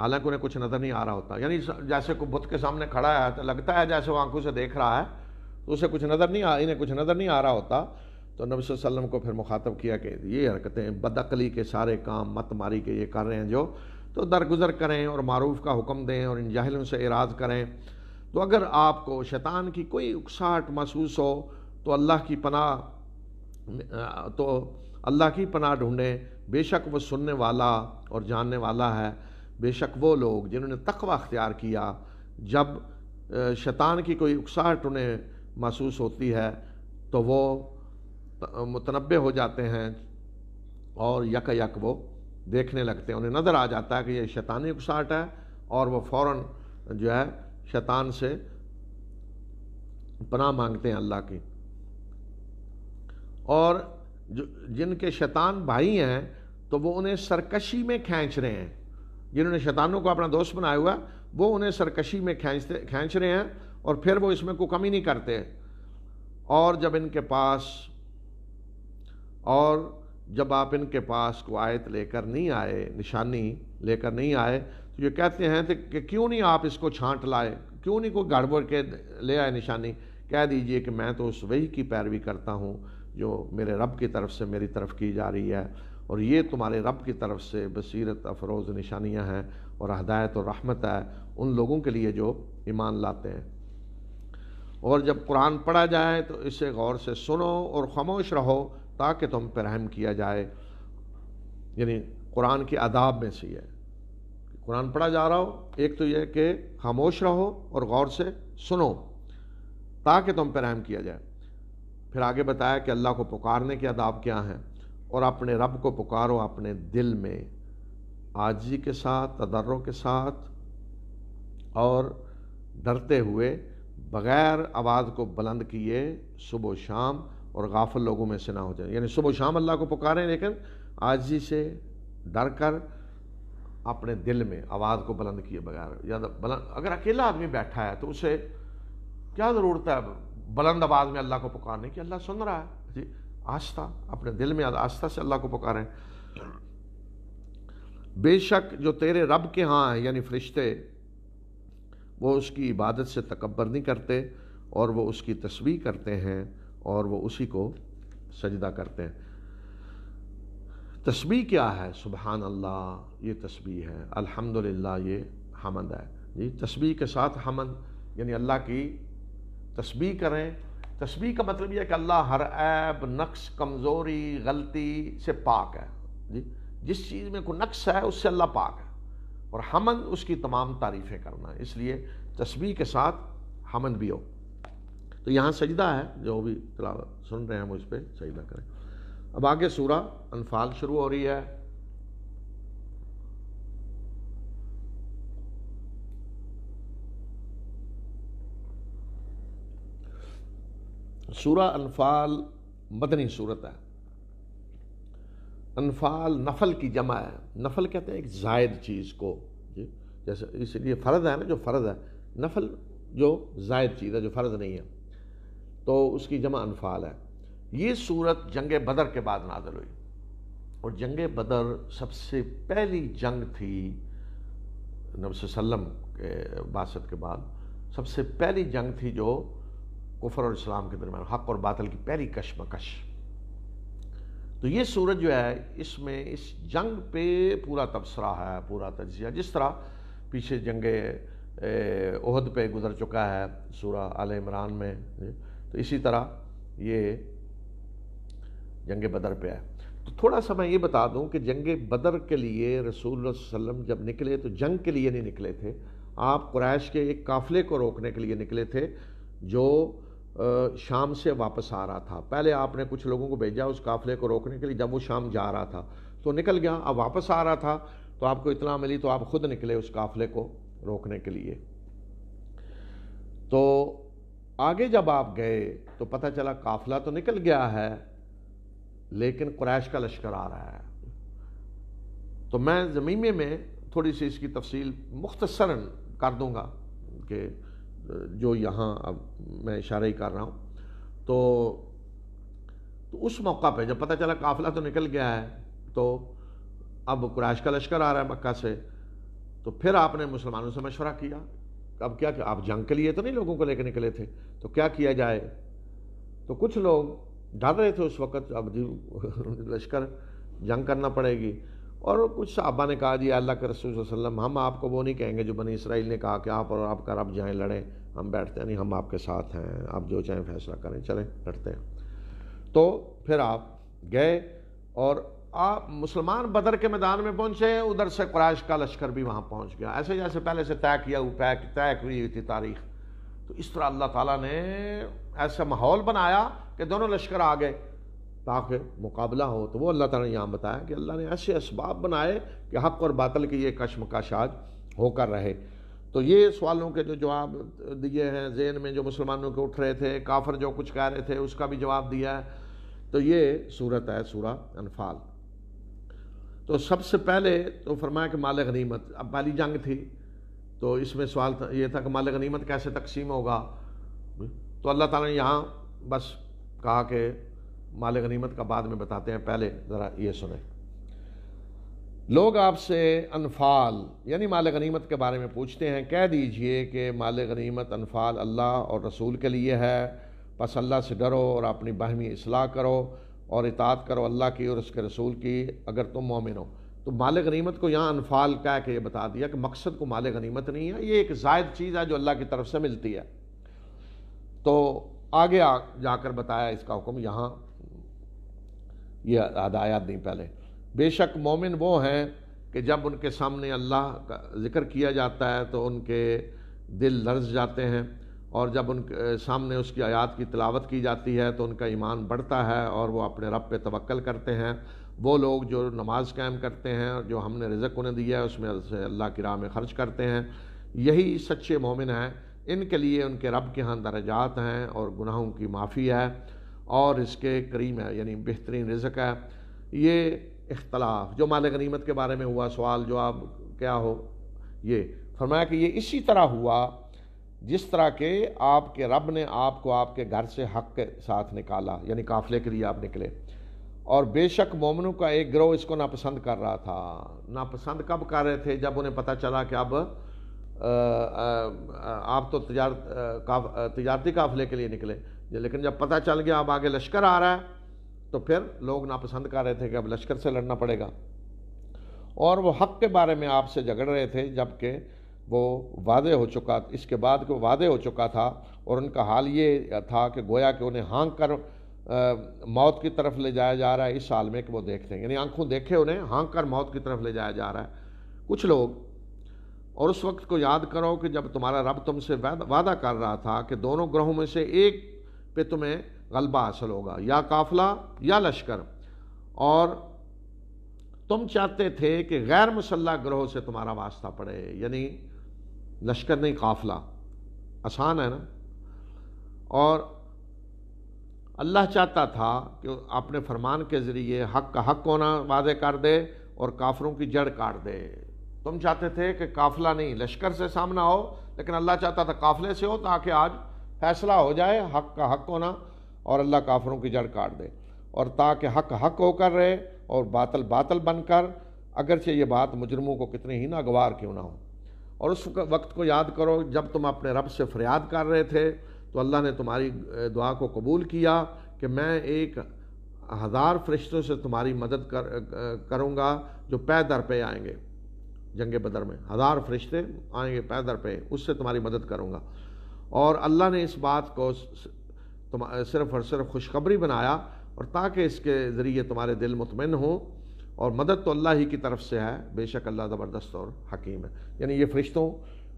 हालांकि उन्हें कुछ नज़र नहीं आ रहा होता यानी जैसे को बुत के सामने खड़ा है तो लगता है जैसे वो आंखों से देख रहा है तो उसे कुछ नज़र नहीं आ इन्हें कुछ नज़र नहीं आ रहा होता तो नबी वसल्लम को फिर मुखातब किया कि ये हरकतें बदअली के सारे काम मत मारी के ये कर रहे हैं जो तो दरगुजर करें और मरूफ़ का हुक्म दें और इन जाहिलों से इराज करें तो अगर आपको शैतान की कोई उकसाहट महसूस हो तो अल्लाह की पनाह तो अल्लाह की पनाह ढूंढें बेशक वो सुनने वाला और जानने वाला है बेशक वो लोग जिन्होंने तकवा अख्तियार किया जब शैतान की कोई उकसाहट उन्हें महसूस होती है तो वो मुतनबे हो जाते हैं और यक यक वो देखने लगते हैं उन्हें नज़र आ जाता है कि ये शैतानी उकसाहट है और वो फ़ौर जो है शैतान से पनाह मांगते हैं अल्लाह की और जो जिनके शैतान भाई हैं तो वो उन्हें सरकशी में खींच रहे हैं जिन्होंने शैतानों को अपना दोस्त बनाया हुआ वो उन्हें सरकशी में खींचते खींच रहे हैं और फिर वो इसमें को कमी नहीं करते और जब इनके पास और जब आप इनके पास को आयत लेकर नहीं आए निशानी लेकर नहीं आए तो ये कहते हैं कि क्यों नहीं आप इसको छांट लाए क्यों नहीं कोई गड़बड़ के ले आए निशानी कह दीजिए कि मैं तो उस वही की पैरवी करता हूँ जो मेरे रब की तरफ से मेरी तरफ की जा रही है और ये तुम्हारे रब की तरफ से बसीरत अफरोज़ निशानियाँ हैं और हदायत और रहमत है उन लोगों के लिए जो ईमान लाते हैं और जब कुरान पढ़ा जाए तो इसे गौर से सुनो और खामोश रहो ताकि तुम पर रहम किया जाए यानी कुरान के आदाब में से है कुरान पढ़ा जा रहा हो एक तो यह कि खामोश रहो और गौर से सुनो ताकि तुम पर रहम किया जाए फिर आगे बताया कि अल्लाह को पुकारने के आदाब क्या हैं और अपने रब को पुकारो अपने दिल में आजी के साथ तदर्रों के साथ और डरते हुए बग़ैर आवाज़ को बुलंद किए सुबह शाम और गाफल लोगों में से ना हो जाए यानी सुबह शाम अल्लाह को पुकारें लेकिन आजी से डर कर अपने दिल में आवाज़ को बुलंद किए बगैर या तो बुलंद अगर अकेला आदमी बैठा है तो उसे क्या ज़रूरत है बुलंद आवाज में अल्लाह को पुकारने की अल्लाह सुन रहा है जी आस्था अपने दिल में आस्था से अल्लाह को पुकारें बेशक जो तेरे रब के हाँ हैं यानी फरिश्ते वो उसकी इबादत से तकबर नहीं करते और वो उसकी तस्वीर करते हैं और वो उसी को सजदा करते हैं तस्वीर क्या है सुबहान अल्लाह ये तस्वीर है अल्हम्दुलिल्लाह ये हमद है जी तस्वीर के साथ हमद यानी अल्लाह की तस्बी करें तस्बी का मतलब यह है कि अल्लाह हर ऐब नक्स कमज़ोरी गलती से पाक है जी जिस चीज़ में कोई नक्स है उससे अल्लाह पाक है और हमन उसकी तमाम तारीफ़ें करना इसलिए तस्बी के साथ हमन भी हो तो यहाँ सजदा है जो भी तलावत सुन रहे हैं हम उस पर सजदा करें अब आगे सूरा अनफाल शुरू हो रही है सूरा अनफाल मदनी सूरत है अनफाल नफल की जमा है नफल कहते हैं एक जायद चीज़ को जी जैसे इसलिए फ़र्द है ना जो फ़र्द है नफल जो जायद चीज़ है जो फ़र्ज नहीं है तो उसकी जमा अनफाल है ये सूरत जंग बदर के बाद नाजल हुई और जंग बदर सबसे पहली जंग थी नबी वसम के बासत के बाद सबसे पहली जंग थी जो कुफर और इस्लाम के दरमियान हक और बातल की पहली कशमकश तो ये सूरज जो है इसमें इस जंग पे पूरा तबसरा है पूरा तजिया जिस तरह पीछे जंग ओहद पे गुजर चुका है सूरा आल इमरान में तो इसी तरह ये जंग बदर पे है तो थोड़ा सा मैं ये बता दूं कि जंग बदर के लिए रसूल वसल्लम जब निकले तो जंग के लिए नहीं निकले थे आप कुरैश के एक काफ़िले को रोकने के लिए निकले थे जो शाम से वापस आ रहा था पहले आपने कुछ लोगों को भेजा उस काफिले को रोकने के लिए जब वो शाम जा रहा था तो निकल गया अब वापस आ रहा था तो आपको इतना मिली तो आप खुद निकले उस काफिले को रोकने के लिए तो आगे जब आप गए तो पता चला काफिला तो निकल गया है लेकिन क्रैश का लश्कर आ रहा है तो मैं ज़मीमे में थोड़ी सी इसकी तफसील मुख्तसरन कर दूंगा कि जो यहाँ अब मैं इशारा ही कर रहा हूँ तो, तो उस मौका पे जब पता चला काफिला तो निकल गया है तो अब कुराइश का लश्कर आ रहा है मक्का से तो फिर आपने मुसलमानों से मशवरा किया अब क्या कि आप जंग के लिए तो नहीं लोगों को लेकर निकले थे तो क्या किया जाए तो कुछ लोग डर रहे थे उस वक्त अब जी लश्कर जंग करना पड़ेगी और कुछ साहबा ने कहा जी अल्लाह के रसूल वसलम हम आपको वो नहीं कहेंगे जो बनी इसराइल ने कहा कि आप और आपका रब जाएँ लड़ें हम बैठते हैं नहीं हम आपके साथ हैं आप जो चाहें फैसला करें चलें लड़ते हैं तो फिर आप गए और आप मुसलमान बदर के मैदान में पहुंचे उधर से क्राइश का लश्कर भी वहाँ पहुँच गया ऐसे जैसे पहले से तय किया पैक तय हुई हुई थी तारीख तो इस तरह अल्लाह ताली ने ऐसा माहौल बनाया कि दोनों लश्कर आ गए ताकि मुकाबला हो तो वो अल्लाह ताला ने यहाँ बताया कि अल्लाह ने ऐसे इसबाब बनाए कि हक और बातल के ये कशमकश होकर रहे तो ये सवालों के जो जवाब दिए हैं जेन में जो मुसलमानों के उठ रहे थे काफर जो कुछ कह रहे थे उसका भी जवाब दिया है तो ये सूरत है सूरा अनफाल तो सबसे पहले तो फरमाया कि माल गनीमत अब पहली जंग थी तो इसमें सवाल ये था कि माल गनीमत कैसे तकसीम होगा तो अल्लाह ताला ने यहाँ बस कहा कि माल गनीमत का बाद में बताते हैं पहले ज़रा ये सुने लोग आपसे अनफाल यानी माल गनीमत के बारे में पूछते हैं कह दीजिए कि माल गनीमत अनफाल अल्लाह और रसूल के लिए है बस अल्लाह से डरो और अपनी बहमी असलाह करो और इतात करो अल्लाह की और उसके रसूल की अगर तुम मोमिन हो तो माल गनीमत को यहाँ अनफाल कह के ये बता दिया कि मकसद को माल गनीमत नहीं है ये एक जायद चीज़ है जो अल्लाह की तरफ से मिलती है तो आगे आ जाकर बताया इसका हुक्म यहाँ ये आदायात नहीं पहले बेशक मोमिन वो हैं कि जब उनके सामने अल्लाह का ज़िक्र किया जाता है तो उनके दिल लर्ज जाते हैं और जब उनके सामने उसकी आयात की तलावत की जाती है तो उनका ईमान बढ़ता है और वो अपने रब पे तवक्ल करते हैं वो लोग जो नमाज़ कायम करते हैं और जो हमने रिजक उन्हें दिया है उसमें अल्लाह की राह में ख़र्च करते हैं यही सच्चे मोमिन हैं इनके लिए उनके रब के यहाँ दर्जात हैं और गुनाहों की माफ़ी है और इसके करीम है यानी बेहतरीन रिजक है ये इख्तलाफ जो माल गनीमत के बारे में हुआ सवाल जो आप क्या हो ये फरमाया कि ये इसी तरह हुआ जिस तरह के आपके रब ने आपको आपके घर से हक के साथ निकाला यानी काफ़िले के लिए आप निकले और बेशक मोमनों का एक ग्रोह इसको नापसंद कर रहा था नापसंद कब कर रहे थे जब उन्हें पता चला कि अब आप तो तजारती काफ़िले के लिए निकले लेकिन जब पता चल गया अब आगे लश्कर आ रहा है तो फिर लोग नापसंद कर रहे थे कि अब लश्कर से लड़ना पड़ेगा और वो हक के बारे में आपसे झगड़ रहे थे जबकि वो वादे हो चुका इसके बाद के वादे हो चुका था और उनका हाल ये था कि गोया कि उन्हें हाँक कर आ, मौत की तरफ ले जाया जा रहा है इस साल में कि वो देखते हैं यानी आंखों देखे उन्हें हाँक कर मौत की तरफ ले जाया जा रहा है कुछ लोग और उस वक्त को याद करो कि जब तुम्हारा रब तुमसे वादा कर रहा था कि दोनों ग्रहों में से एक पे तुम्हें गलबा हासिल होगा या काफिला या लश्कर और तुम चाहते थे कि गैर मुसल्ला ग्रहों से तुम्हारा वास्ता पड़े यानी लश्कर नहीं काफिला आसान है ना और अल्लाह चाहता था कि अपने फरमान के ज़रिए हक का हक होना वादे कर दे और काफरों की जड़ काट दे तुम चाहते थे कि काफिला नहीं लश्कर से सामना हो लेकिन अल्लाह चाहता था काफिले से हो ताकि आज फैसला हो जाए हक का हक होना और अल्लाह काफरों की जड़ काट दे और ताकि हक हक होकर रहे और बातल बातल बनकर अगरचे ये बात मुजरमों को कितने ही नागवार क्यों ना हो और उस वक्त को याद करो जब तुम अपने रब से फरियाद कर रहे थे तो अल्लाह ने तुम्हारी दुआ को कबूल किया कि मैं एक हज़ार फरिश्तों से तुम्हारी मदद कर करूँगा जो पै दर पे आएंगे जंग बदर में हज़ार फरिश्ते आएंगे पै दर पे उससे तुम्हारी मदद करूँगा और अल्लाह ने इस बात को सिर्फ़ और सिर्फ खुशखबरी बनाया और ताकि इसके ज़रिए तुम्हारे दिल मुतमिन हो और मदद तो अल्लाह ही की तरफ से है बेशक अल्लाह ज़बरदस्त और हकीम है यानी ये फरिश्तों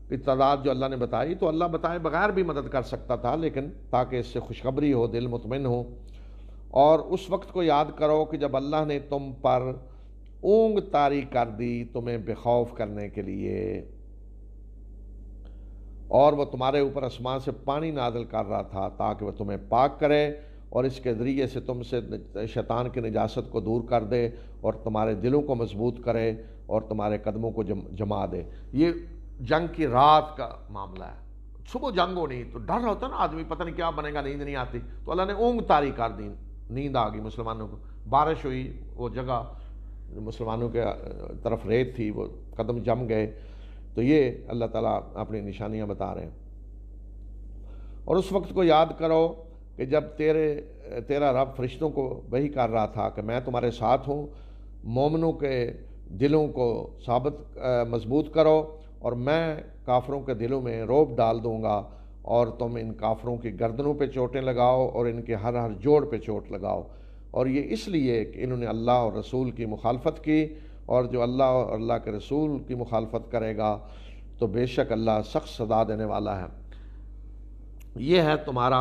की तादाद जो अल्लाह ने बताई तो अल्लाह बताए बगैर भी मदद कर सकता था लेकिन ताकि इससे खुशखबरी हो दिल मुतमिन हो और उस वक्त को याद करो कि जब अल्लाह ने तुम पर ऊँग तारी कर दी तुम्हें बेखौफ करने के लिए और वह तुम्हारे ऊपर आसमान से पानी नादल कर रहा था ताकि वह तुम्हें पाक करे और इसके ज़रिए से तुमसे शैतान की निजात को दूर कर दे और तुम्हारे दिलों को मजबूत करे और तुम्हारे कदमों को जमा दे ये जंग की रात का मामला है सुबह जंग हो नहीं तो डर होता ना आदमी पता नहीं क्या बनेगा नींद नहीं आती तो अल्लाह ने ऊँग तारी कर दी नींद आ गई मुसलमानों को बारिश हुई वो जगह मुसलमानों के तरफ रेत थी वो कदम जम गए तो ये अल्लाह ताला अपनी निशानियाँ बता रहे हैं और उस वक्त को याद करो कि जब तेरे तेरा रब फरिश्तों को वही कर रहा था कि मैं तुम्हारे साथ हूँ मोमनों के दिलों को साबित मजबूत करो और मैं काफरों के दिलों में रोब डाल दूँगा और तुम इन काफरों की गर्दनों पे चोटें लगाओ और इनके हर हर जोड़ पे चोट लगाओ और ये इसलिए कि इन्होंने अल्लाह और रसूल की मुखालफत की और जो अल्लाह और अल्लाह के रसूल की मुखालफत करेगा तो बेशक अल्लाह सख्त सजा देने वाला है ये है तुम्हारा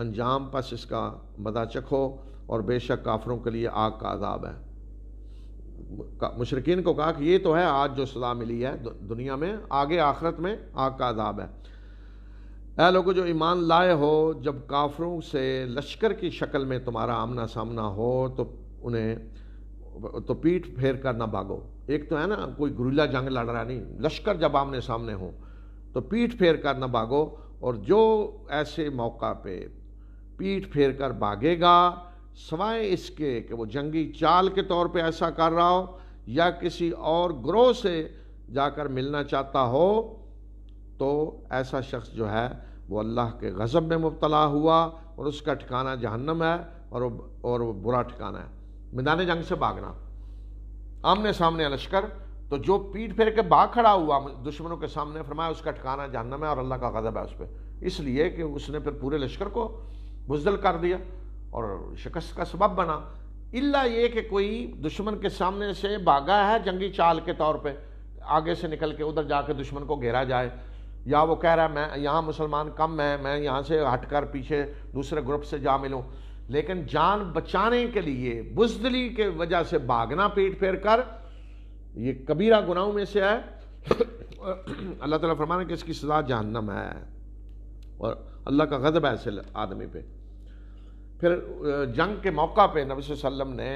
अंजाम बस इसका मदा चखो और बेशक काफरों के लिए आग का आदाब है मुशरकिन को कहा कि ये तो है आज जो सजा मिली है दुनिया में आगे आखरत में आग का आदाब है ऐ लोग जो ईमान लाए हो जब काफरों से लश्कर की शक्ल में तुम्हारा आमना सामना हो तो उन्हें तो पीठ फेर कर ना भागो एक तो है ना कोई गुरिल्ला जंग लड़ रहा नहीं लश्कर जब आमने सामने हो तो पीठ फेर कर ना भागो और जो ऐसे मौका पे पीठ फेर कर भागेगा सवाए इसके कि वो जंगी चाल के तौर पे ऐसा कर रहा हो या किसी और ग्रोह से जाकर मिलना चाहता हो तो ऐसा शख्स जो है वो अल्लाह के गज़ब में मुबतला हुआ और उसका ठिकाना जहन्नम है और वो और वो बुरा ठिकाना है मैदान जंग से भागना आमने सामने लश्कर तो जो पीठ फेर के बाग खड़ा हुआ दुश्मनों के सामने फरमाया उसका ठिकाना जानना में और अल्लाह का गजब है उस पर इसलिए कि उसने फिर पूरे लश्कर को बुजदल कर दिया और शिकस्त का सबब बना इल्ला ये कि कोई दुश्मन के सामने से भागा है जंगी चाल के तौर पे आगे से निकल के उधर जाके दुश्मन को घेरा जाए या वो कह रहा है मैं यहाँ मुसलमान कम है मैं यहाँ से हटकर पीछे दूसरे ग्रुप से जा मिलूँ लेकिन जान बचाने के लिए बुजदली के वजह से भागना पेट फेर कर ये कबीरा गुनाहों में से है अल्लाह ताला फरमाना कि इसकी सजा जहन्नम है और अल्लाह का गजब है ऐसे आदमी पे फिर जंग के मौका पे नबी वसल्लम ने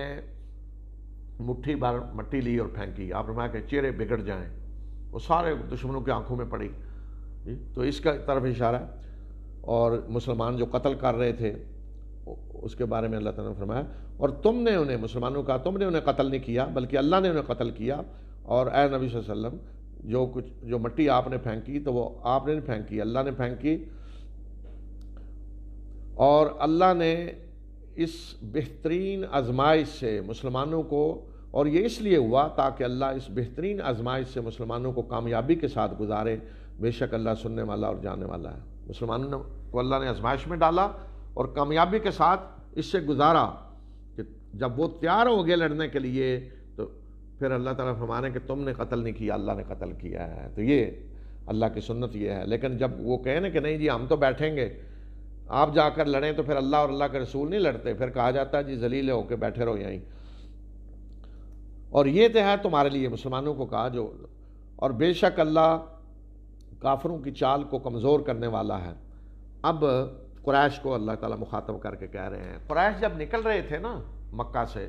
मुट्ठी भर मट्टी ली और फेंकी आप फरमाया कि चेहरे बिगड़ जाएं वो सारे दुश्मनों की आंखों में पड़ी तो इसका तरफ इशारा है और मुसलमान जो कत्ल कर रहे थे उसके बारे में अल्लाह ताला ने फरमाया और तुमने उन्हें मुसलमानों का तुमने उन्हें कत्ल नहीं किया बल्कि अल्लाह ने उन्हें कत्ल किया और ए नबी वसल्लम जो कुछ जो मट्टी आपने फेंकी तो वो आपने नहीं फेंकी अल्लाह ने फेंकी और अल्लाह ने इस बेहतरीन आजमाइश से मुसलमानों को और ये इसलिए हुआ ताकि अल्लाह इस बेहतरीन आजमाइश से मुसलमानों को कामयाबी के साथ गुजारे बेशक अल्लाह सुनने वाला और जानने वाला है मुसलमानों को अल्लाह ने आजमाइश में डाला और कामयाबी के साथ इससे गुजारा कि जब वो तैयार हो गए लड़ने के लिए तो फिर अल्लाह ताला फरमाने कि तुमने कत्ल नहीं किया अल्लाह ने कत्ल किया है तो ये अल्लाह की सुन्नत ये है लेकिन जब वो कहें ना कि नहीं जी हम तो बैठेंगे आप जाकर लड़ें तो फिर अल्लाह और अल्लाह के रसूल नहीं लड़ते फिर कहा जाता है जी जलील होकर बैठे रहो यहीं और ये तो है तुम्हारे लिए मुसलमानों को कहा जो और बेशक अल्लाह काफरों की चाल को कमज़ोर करने वाला है अब कुरैश को अल्लाह ताला मुखातब करके कह रहे हैं कुरैश जब निकल रहे थे ना मक्का से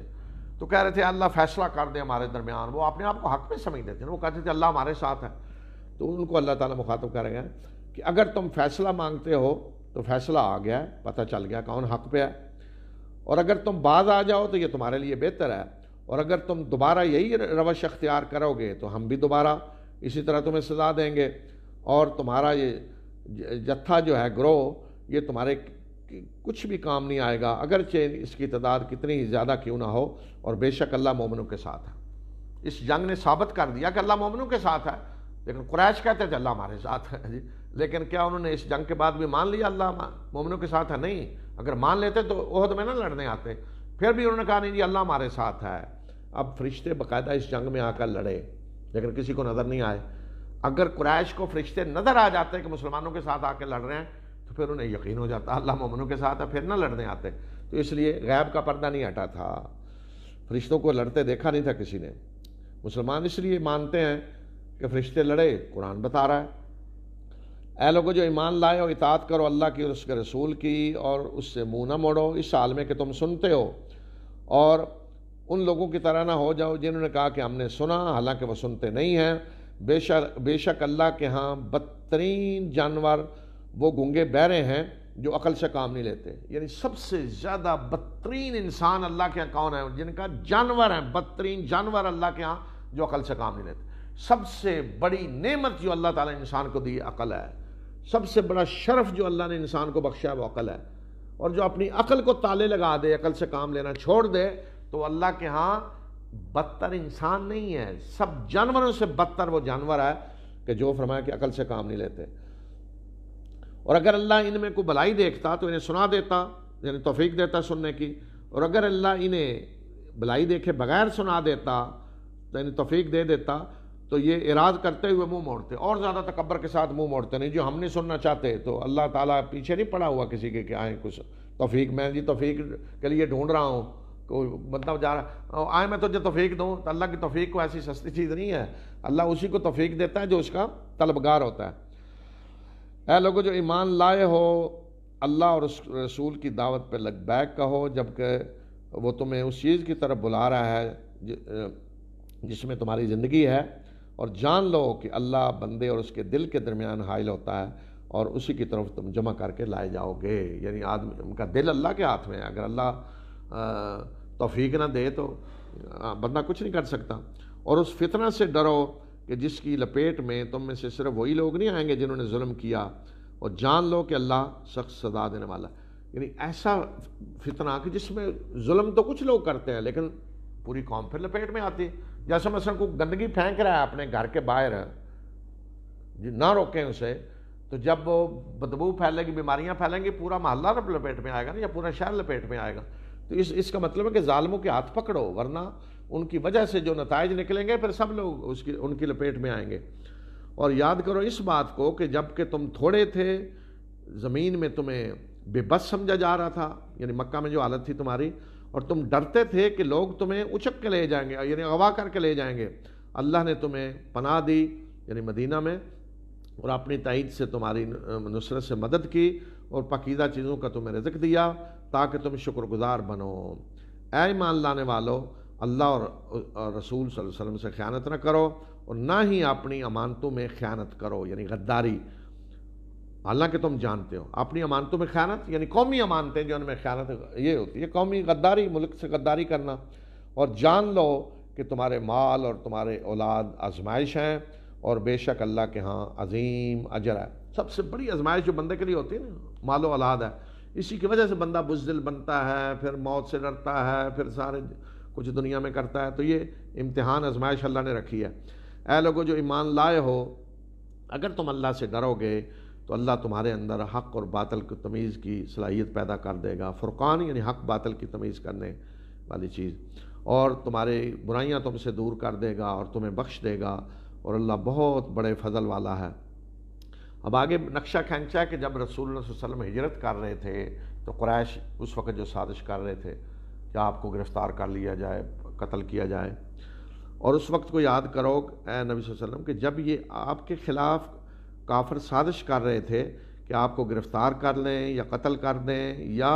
तो कह रहे थे अल्लाह फैसला कर दे हमारे दरमियान वो अपने आप को हक में समझते थे वो कहते थे अल्लाह हमारे साथ है तो उनको अल्लाह ताला मुखातब कर हैं कि अगर तुम फैसला मांगते हो तो फैसला आ गया है पता चल गया कौन हक पे है और अगर तुम बाज आ जाओ तो ये तुम्हारे लिए बेहतर है और अगर तुम दोबारा यही रवश अख्तियार करोगे तो हम भी दोबारा इसी तरह तुम्हें सजा देंगे और तुम्हारा ये जत्था जो है ग्रोह ये तुम्हारे कुछ भी काम नहीं आएगा अगर चे इसकी तादाद कितनी ही ज़्यादा क्यों ना हो और बेशक अल्लाह मोमनों के साथ है इस जंग ने साबित कर दिया कि अल्लाह मोमनों के साथ है लेकिन क्रैश कहते थे अल्लाह हमारे साथ है जी लेकिन क्या उन्होंने इस जंग के बाद भी मान लिया अल्लाह मोमनों के साथ है नहीं अगर मान लेते तो ओहद में ना लड़ने आते फिर भी उन्होंने कहा नहीं जी अल्लाह हमारे साथ है अब फरिश्ते बाकायदा इस जंग में आकर लड़े लेकिन किसी को नज़र नहीं आए अगर कुरैश को फरिश्ते नज़र आ जाते कि मुसलमानों के साथ आकर लड़ रहे हैं फिर उन्हें यकीन हो जाता अल्लाह ममनों के साथ है फिर ना लड़ने आते तो इसलिए गैब का पर्दा नहीं हटा था फरिश्तों को लड़ते देखा नहीं था किसी ने मुसलमान इसलिए मानते हैं कि फरिश्ते लड़े कुरान बता रहा है ऐ लोगों जो ईमान लाए और इतात करो अल्लाह की और उसके रसूल की और उससे मुँह ना मोड़ो इस साल में कि तुम सुनते हो और उन लोगों की तरह ना हो जाओ जिन्होंने कहा कि हमने सुना हालांकि वह सुनते नहीं हैं बेशक बेशक अल्लाह के यहाँ बदतरीन जानवर वो गूंगे बहरे हैं जो अकल से काम नहीं लेते यानी सबसे ज़्यादा बदतरीन इंसान अल्लाह के यहाँ कौन है जिनका जानवर है बदतरीन जानवर अल्लाह के यहाँ जो अकल से काम नहीं लेते सबसे बड़ी नेमत जो अल्लाह ताला इंसान को दी अकल है सबसे बड़ा शर्फ जो अल्लाह ने इंसान को बख्शा है वो अकल है और जो अपनी अकल को ताले लगा दे अकल से काम लेना छोड़ दे तो अल्लाह के यहाँ बदतर इंसान नहीं है सब जानवरों से बदतर वो जानवर है कि जो फरमाया कि अकल से काम नहीं लेते और अगर अल्लाह इनमें को भलाई देखता तो इन्हें सुना देता यानी तोफीक देता सुनने की और अगर अल्लाह इन्हें भलाई देखे बगैर सुना देता तो यानी तोफीक दे देता तो ये इराद करते हुए मुंह मोड़ते और ज़्यादा तकबर के साथ मुंह मोड़ते नहीं जो हम नहीं सुनना चाहते तो अल्लाह ताला पीछे नहीं पड़ा हुआ किसी के कि आए कुछ तोफ़ीक मैं जी तोफ़ीक के लिए ढूंढ रहा हूँ कोई मतलब जा रहा आए मैं तो जो तोफ़ीक दूँ तो अल्लाह की तोफ़ीक को ऐसी सस्ती चीज़ नहीं है अल्लाह उसी को तोफ़ीक देता है जो उसका तलबगार होता है ए लोगों जो ईमान लाए हो अल्लाह और उस रसूल की दावत पे लग बैग कहो जबकि वो तुम्हें उस चीज़ की तरफ बुला रहा है जिसमें तुम्हारी ज़िंदगी है और जान लो कि अल्लाह बंदे और उसके दिल के दरमियान हाइल होता है और उसी की तरफ तुम जमा करके लाए जाओगे यानी आदमी उनका दिल अल्लाह के हाथ में है अगर अल्लाह तोफीक ना दे तो बंदा कुछ नहीं कर सकता और उस फितना से डरो कि जिसकी लपेट में तुम में से सिर्फ वही लोग नहीं आएंगे जिन्होंने जुल्म किया और जान लो कि अल्लाह सख्त सजा देने वाला यानी ऐसा फितना कि जिसमें जुल्म तो कुछ लोग करते हैं लेकिन पूरी कौम फिर लपेट में आती है जैसे मसल को गंदगी फेंक रहा है अपने घर के बाहर जी ना रोकें उसे तो जब वो बदबू फैलेगी बीमारियां फैलेंगी पूरा मोहल्ला लपेट में आएगा ना या पूरा शहर लपेट में आएगा तो इस इसका मतलब है कि जालमों के हाथ पकड़ो वरना उनकी वजह से जो नतज निकलेंगे फिर सब लोग उसकी उनकी लपेट में आएंगे और याद करो इस बात को कि जबकि तुम थोड़े थे ज़मीन में तुम्हें बेबस समझा जा रहा था यानी मक्का में जो हालत थी तुम्हारी और तुम डरते थे कि लोग तुम्हें उचक के ले जाएंगे यानी अगवा करके ले जाएंगे अल्लाह ने तुम्हें पनाह दी यानी मदीना में और अपनी तइद से तुम्हारी नुसरत से मदद की और पकीदा चीज़ों का तुम्हें रिजक दिया ताकि तुम शुक्रगुजार बनो ए ईमान लाने वालों अल्लाह और रसूल वसल्लम से ख़्यानत ना करो और ना ही अपनी अमानतों में ख़्यानत करो यानी गद्दारी हालांकि तुम जानते हो अपनी अमानतों में ख़्यानत यानी कौमी अमानतें जो उनमें ख़्यानत ये होती है कौमी गद्दारी मुल्क से गद्दारी करना और जान लो कि तुम्हारे माल और तुम्हारे औलाद आजमाइश हैं और बेशक अल्लाह के यहाँ अजीम अजर है सबसे बड़ी आजमाइश जो बंदे के लिए होती है ना मालो औलाद है इसी की वजह से बंदा बुजदिल बनता है फिर मौत से डरता है फिर सारे कुछ दुनिया में करता है तो ये इम्तहान आजमाइश अल्लाह ने रखी है ए लोगों जो ईमान लाए हो अगर तुम अल्लाह से डरोगे तो अल्लाह तुम्हारे अंदर हक़ और बातल की तमीज़ की सलाहियत पैदा कर देगा फ़ुरक़ान यानी हक़ बातल की तमीज़ करने वाली चीज़ और तुम्हारे बुराइयाँ तुमसे दूर कर देगा और तुम्हें बख्श देगा और अल्लाह बहुत बड़े फजल वाला है अब आगे नक्शा खेंचा है कि जब रसूल वसम हिजरत कर रहे थे तो क्रैश उस वक़्त जो साजिश कर रहे थे क्या आपको गिरफ्तार कर लिया जाए कत्ल किया जाए और उस वक्त को याद करो नबी वसल्लम कि जब ये आपके ख़िलाफ़ काफर साजिश कर रहे थे कि आपको गिरफ़्तार कर लें या कत्ल कर दें या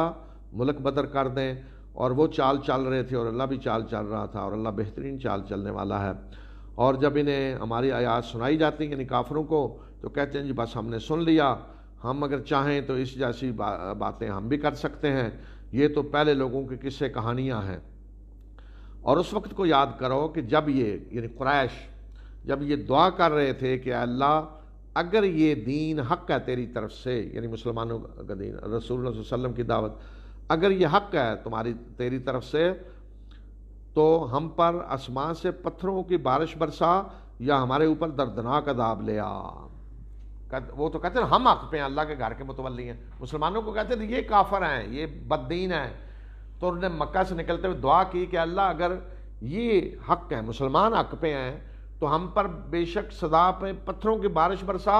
मुलक बदर कर दें और वो चाल चल रहे थे और अल्लाह भी चाल चल रहा था और अल्लाह बेहतरीन चाल चलने वाला है और जब इन्हें हमारी आयात सुनाई जाती है यानी काफरों को तो कहते हैं जी बस हमने सुन लिया हम अगर चाहें तो इस जैसी बा, बातें हम भी कर सकते हैं ये तो पहले लोगों के किस्से कहानियाँ हैं और उस वक्त को याद करो कि जब ये यानी क्रैश जब ये दुआ कर रहे थे कि अल्लाह अगर ये दीन हक है तेरी तरफ से यानी मुसलमानों का दीन रसूल वसल्लम की दावत अगर ये हक है तुम्हारी तेरी तरफ से तो हम पर आसमान से पत्थरों की बारिश बरसा या हमारे ऊपर दर्दनाक अदाब ले आ वो तो कहते हैं हम हक पे हैं अल्लाह के घर के मुतवली हैं मुसलमानों को कहते थे ये काफर हैं ये बददीन हैं तो उन्होंने मक्का से निकलते हुए दुआ की कि अल्लाह अगर ये हक है मुसलमान हक पे हैं तो हम पर बेशक सदा पे पत्थरों की बारिश बरसा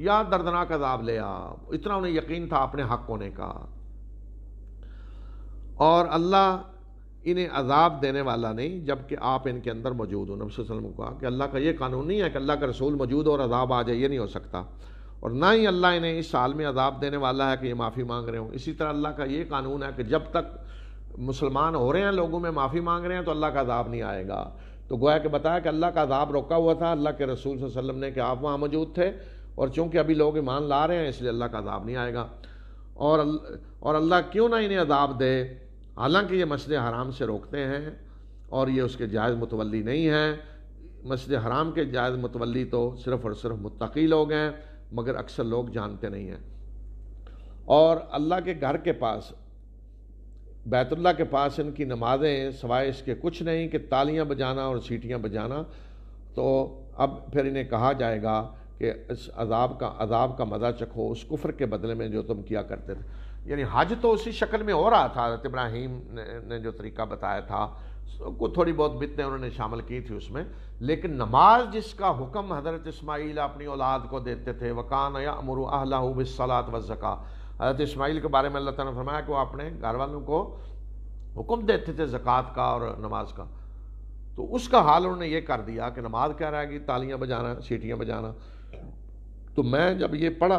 या दर्दनाक अदाब ले आ इतना उन्हें यकीन था अपने हक होने का और अल्लाह इन्हें अजाब देने वाला नहीं जबकि आप इनके अंदर मौजूद हो नबी वसल्लम को कहा कि अल्लाह का ये कानून नहीं है कि अल्लाह का रसूल मौजूद हो और अजाब आ जाए ये नहीं हो सकता और ना ही अल्लाह इन्हें इस साल में अदाब देने वाला है कि ये माफ़ी मांग रहे हो इसी तरह अल्लाह का ये कानून है कि जब तक मुसलमान हो रहे हैं लोगों में माफ़ी मांग रहे हैं तो अल्लाह का अदाब नहीं आएगा तो गोया कि बताया कि अल्लाह का अदाब रोका हुआ था अल्लाह के रसूल वसलम ने कि आप वहाँ मौजूद थे और चूँकि अभी लोग ईमान ला रहे हैं इसलिए अल्लाह का अदाब नहीं आएगा और और अल्लाह क्यों ना इन्हें अदाब दे हालांकि ये मसले हराम से रोकते हैं और ये उसके जायज़ मुतवली नहीं हैं मसले हराम के जायज़ मुतवली तो सिर्फ़ और सिर्फ मुतकी लोग हैं मगर अक्सर लोग जानते नहीं हैं और अल्लाह के घर के पास बैतुल्ला के पास इनकी नमाजें सवाए इसके कुछ नहीं कि तालियां बजाना और सीटियां बजाना तो अब फिर इन्हें कहा जाएगा कि इस अजाब का अजाब का मज़ा चखो उस कुफर के बदले में जो तुम किया करते थे यानी हज तो उसी शक्ल में हो रहा था इब्राहिम ने, ने जो तरीका बताया था को थोड़ी बहुत बितें उन्होंने शामिल की थी उसमें लेकिन नमाज जिसका हुक्म हज़रत इसमाइल अपनी औलाद को देते थे वकान या अमर अहलाबिसलात व ज़क़ा हज़रत इसमाइल के बारे में अल्लाह तला ने फरमाया कि वो अपने घर वालों को हुक्म देते थे ज़क़़त का और नमाज का तो उसका हाल उन्होंने ये कर दिया कि नमाज क्या रहेगी तालियाँ बजाना सीटियाँ बजाना तो मैं जब ये पढ़ा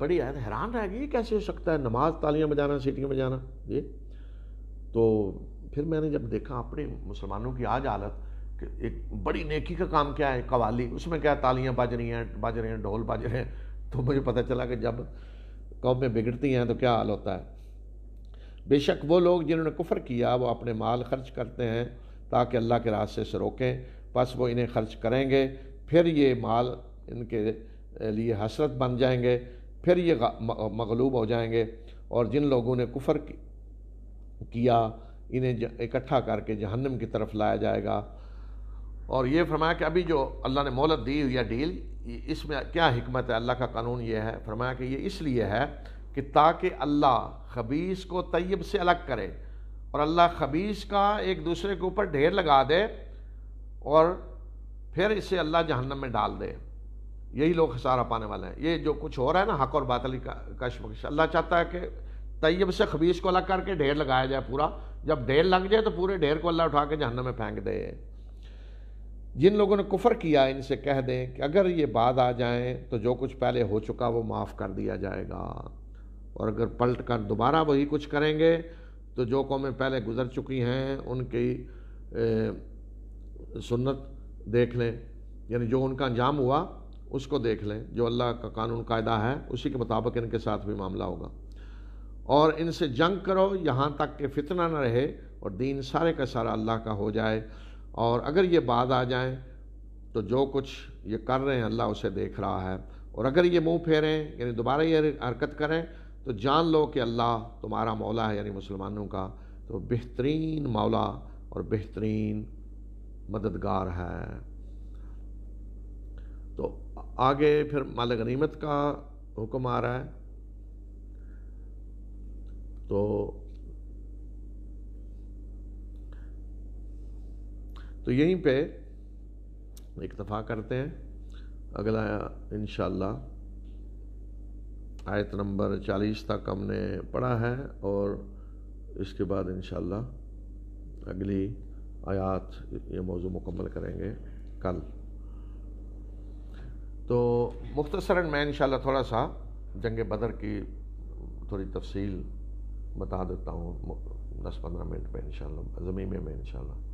पढ़ी तो हैरान रह गई कैसे हो सकता है नमाज तालियाँ बजाना सीटियाँ बजाना ये तो फिर मैंने जब देखा अपने मुसलमानों की आज हालत कि एक बड़ी नेकी का काम क्या है कवाली उसमें क्या तालियां बाज रही हैं बाज रहे हैं ढोल बाज रहे हैं तो मुझे पता चला कि जब कौमें बिगड़ती हैं तो क्या हाल होता है बेशक वो लोग जिन्होंने कुफर किया वो अपने माल खर्च करते हैं ताकि अल्लाह के रास्ते से रोकें बस वो इन्हें खर्च करेंगे फिर ये माल इनके लिए हसरत बन जाएंगे फिर ये मगलूब हो जाएंगे और जिन लोगों ने कुफर किया इन्हें इकट्ठा करके जहन्नम की तरफ लाया जाएगा और ये फरमाया कि अभी जो अल्लाह ने मोहलत दी हुई है डील इसमें क्या हमत है अल्लाह का कानून ये है फरमाया कि ये इसलिए है कि ताकि अल्लाह खबीस को तयब से अलग करे और अल्लाह खबीस का एक दूसरे के ऊपर ढेर लगा दे और फिर इसे अल्लाह जहन्नम में डाल दे यही लोग हसारा पाने वाले हैं ये जो कुछ हो रहा है ना हक और बातली का कशमकश अल्लाह चाहता है कि तयब से खबीस को अलग करके ढेर लगाया जाए पूरा जब ढेर लग जाए तो पूरे ढेर को अल्लाह उठा के जहन में फेंक दे जिन लोगों ने कुफर किया इनसे कह दें कि अगर ये बात आ जाए तो जो कुछ पहले हो चुका वो माफ़ कर दिया जाएगा और अगर पलट कर दोबारा वही कुछ करेंगे तो जो कौमें पहले गुजर चुकी हैं उनकी ए, सुन्नत देख लें यानी जो उनका अंजाम हुआ उसको देख लें जो अल्लाह का कानून कायदा है उसी के मुताबिक इनके साथ भी मामला होगा और इनसे जंग करो यहाँ तक कि फितना न रहे और दीन सारे का सारा अल्लाह का हो जाए और अगर ये बात आ जाए तो जो कुछ ये कर रहे हैं अल्लाह उसे देख रहा है और अगर ये मुंह फेरें यानी दोबारा ये हरकत करें तो जान लो कि अल्लाह तुम्हारा मौला है यानी मुसलमानों का तो बेहतरीन मौला और बेहतरीन मददगार है तो आगे फिर मालिक गनीमत का हुक्म आ रहा है तो तो यहीं पे इतफ़ा करते हैं अगला इन आयत नंबर 40 तक हमने पढ़ा है और इसके बाद इन अगली आयात ये मौजू मुकम्मल करेंगे कल तो मुख्तसरा मैं इन थोड़ा सा जंग बदर की थोड़ी तफसील बता देता हूँ दस पंद्रह मिनट में इन ज़मीन में मैं इनशाला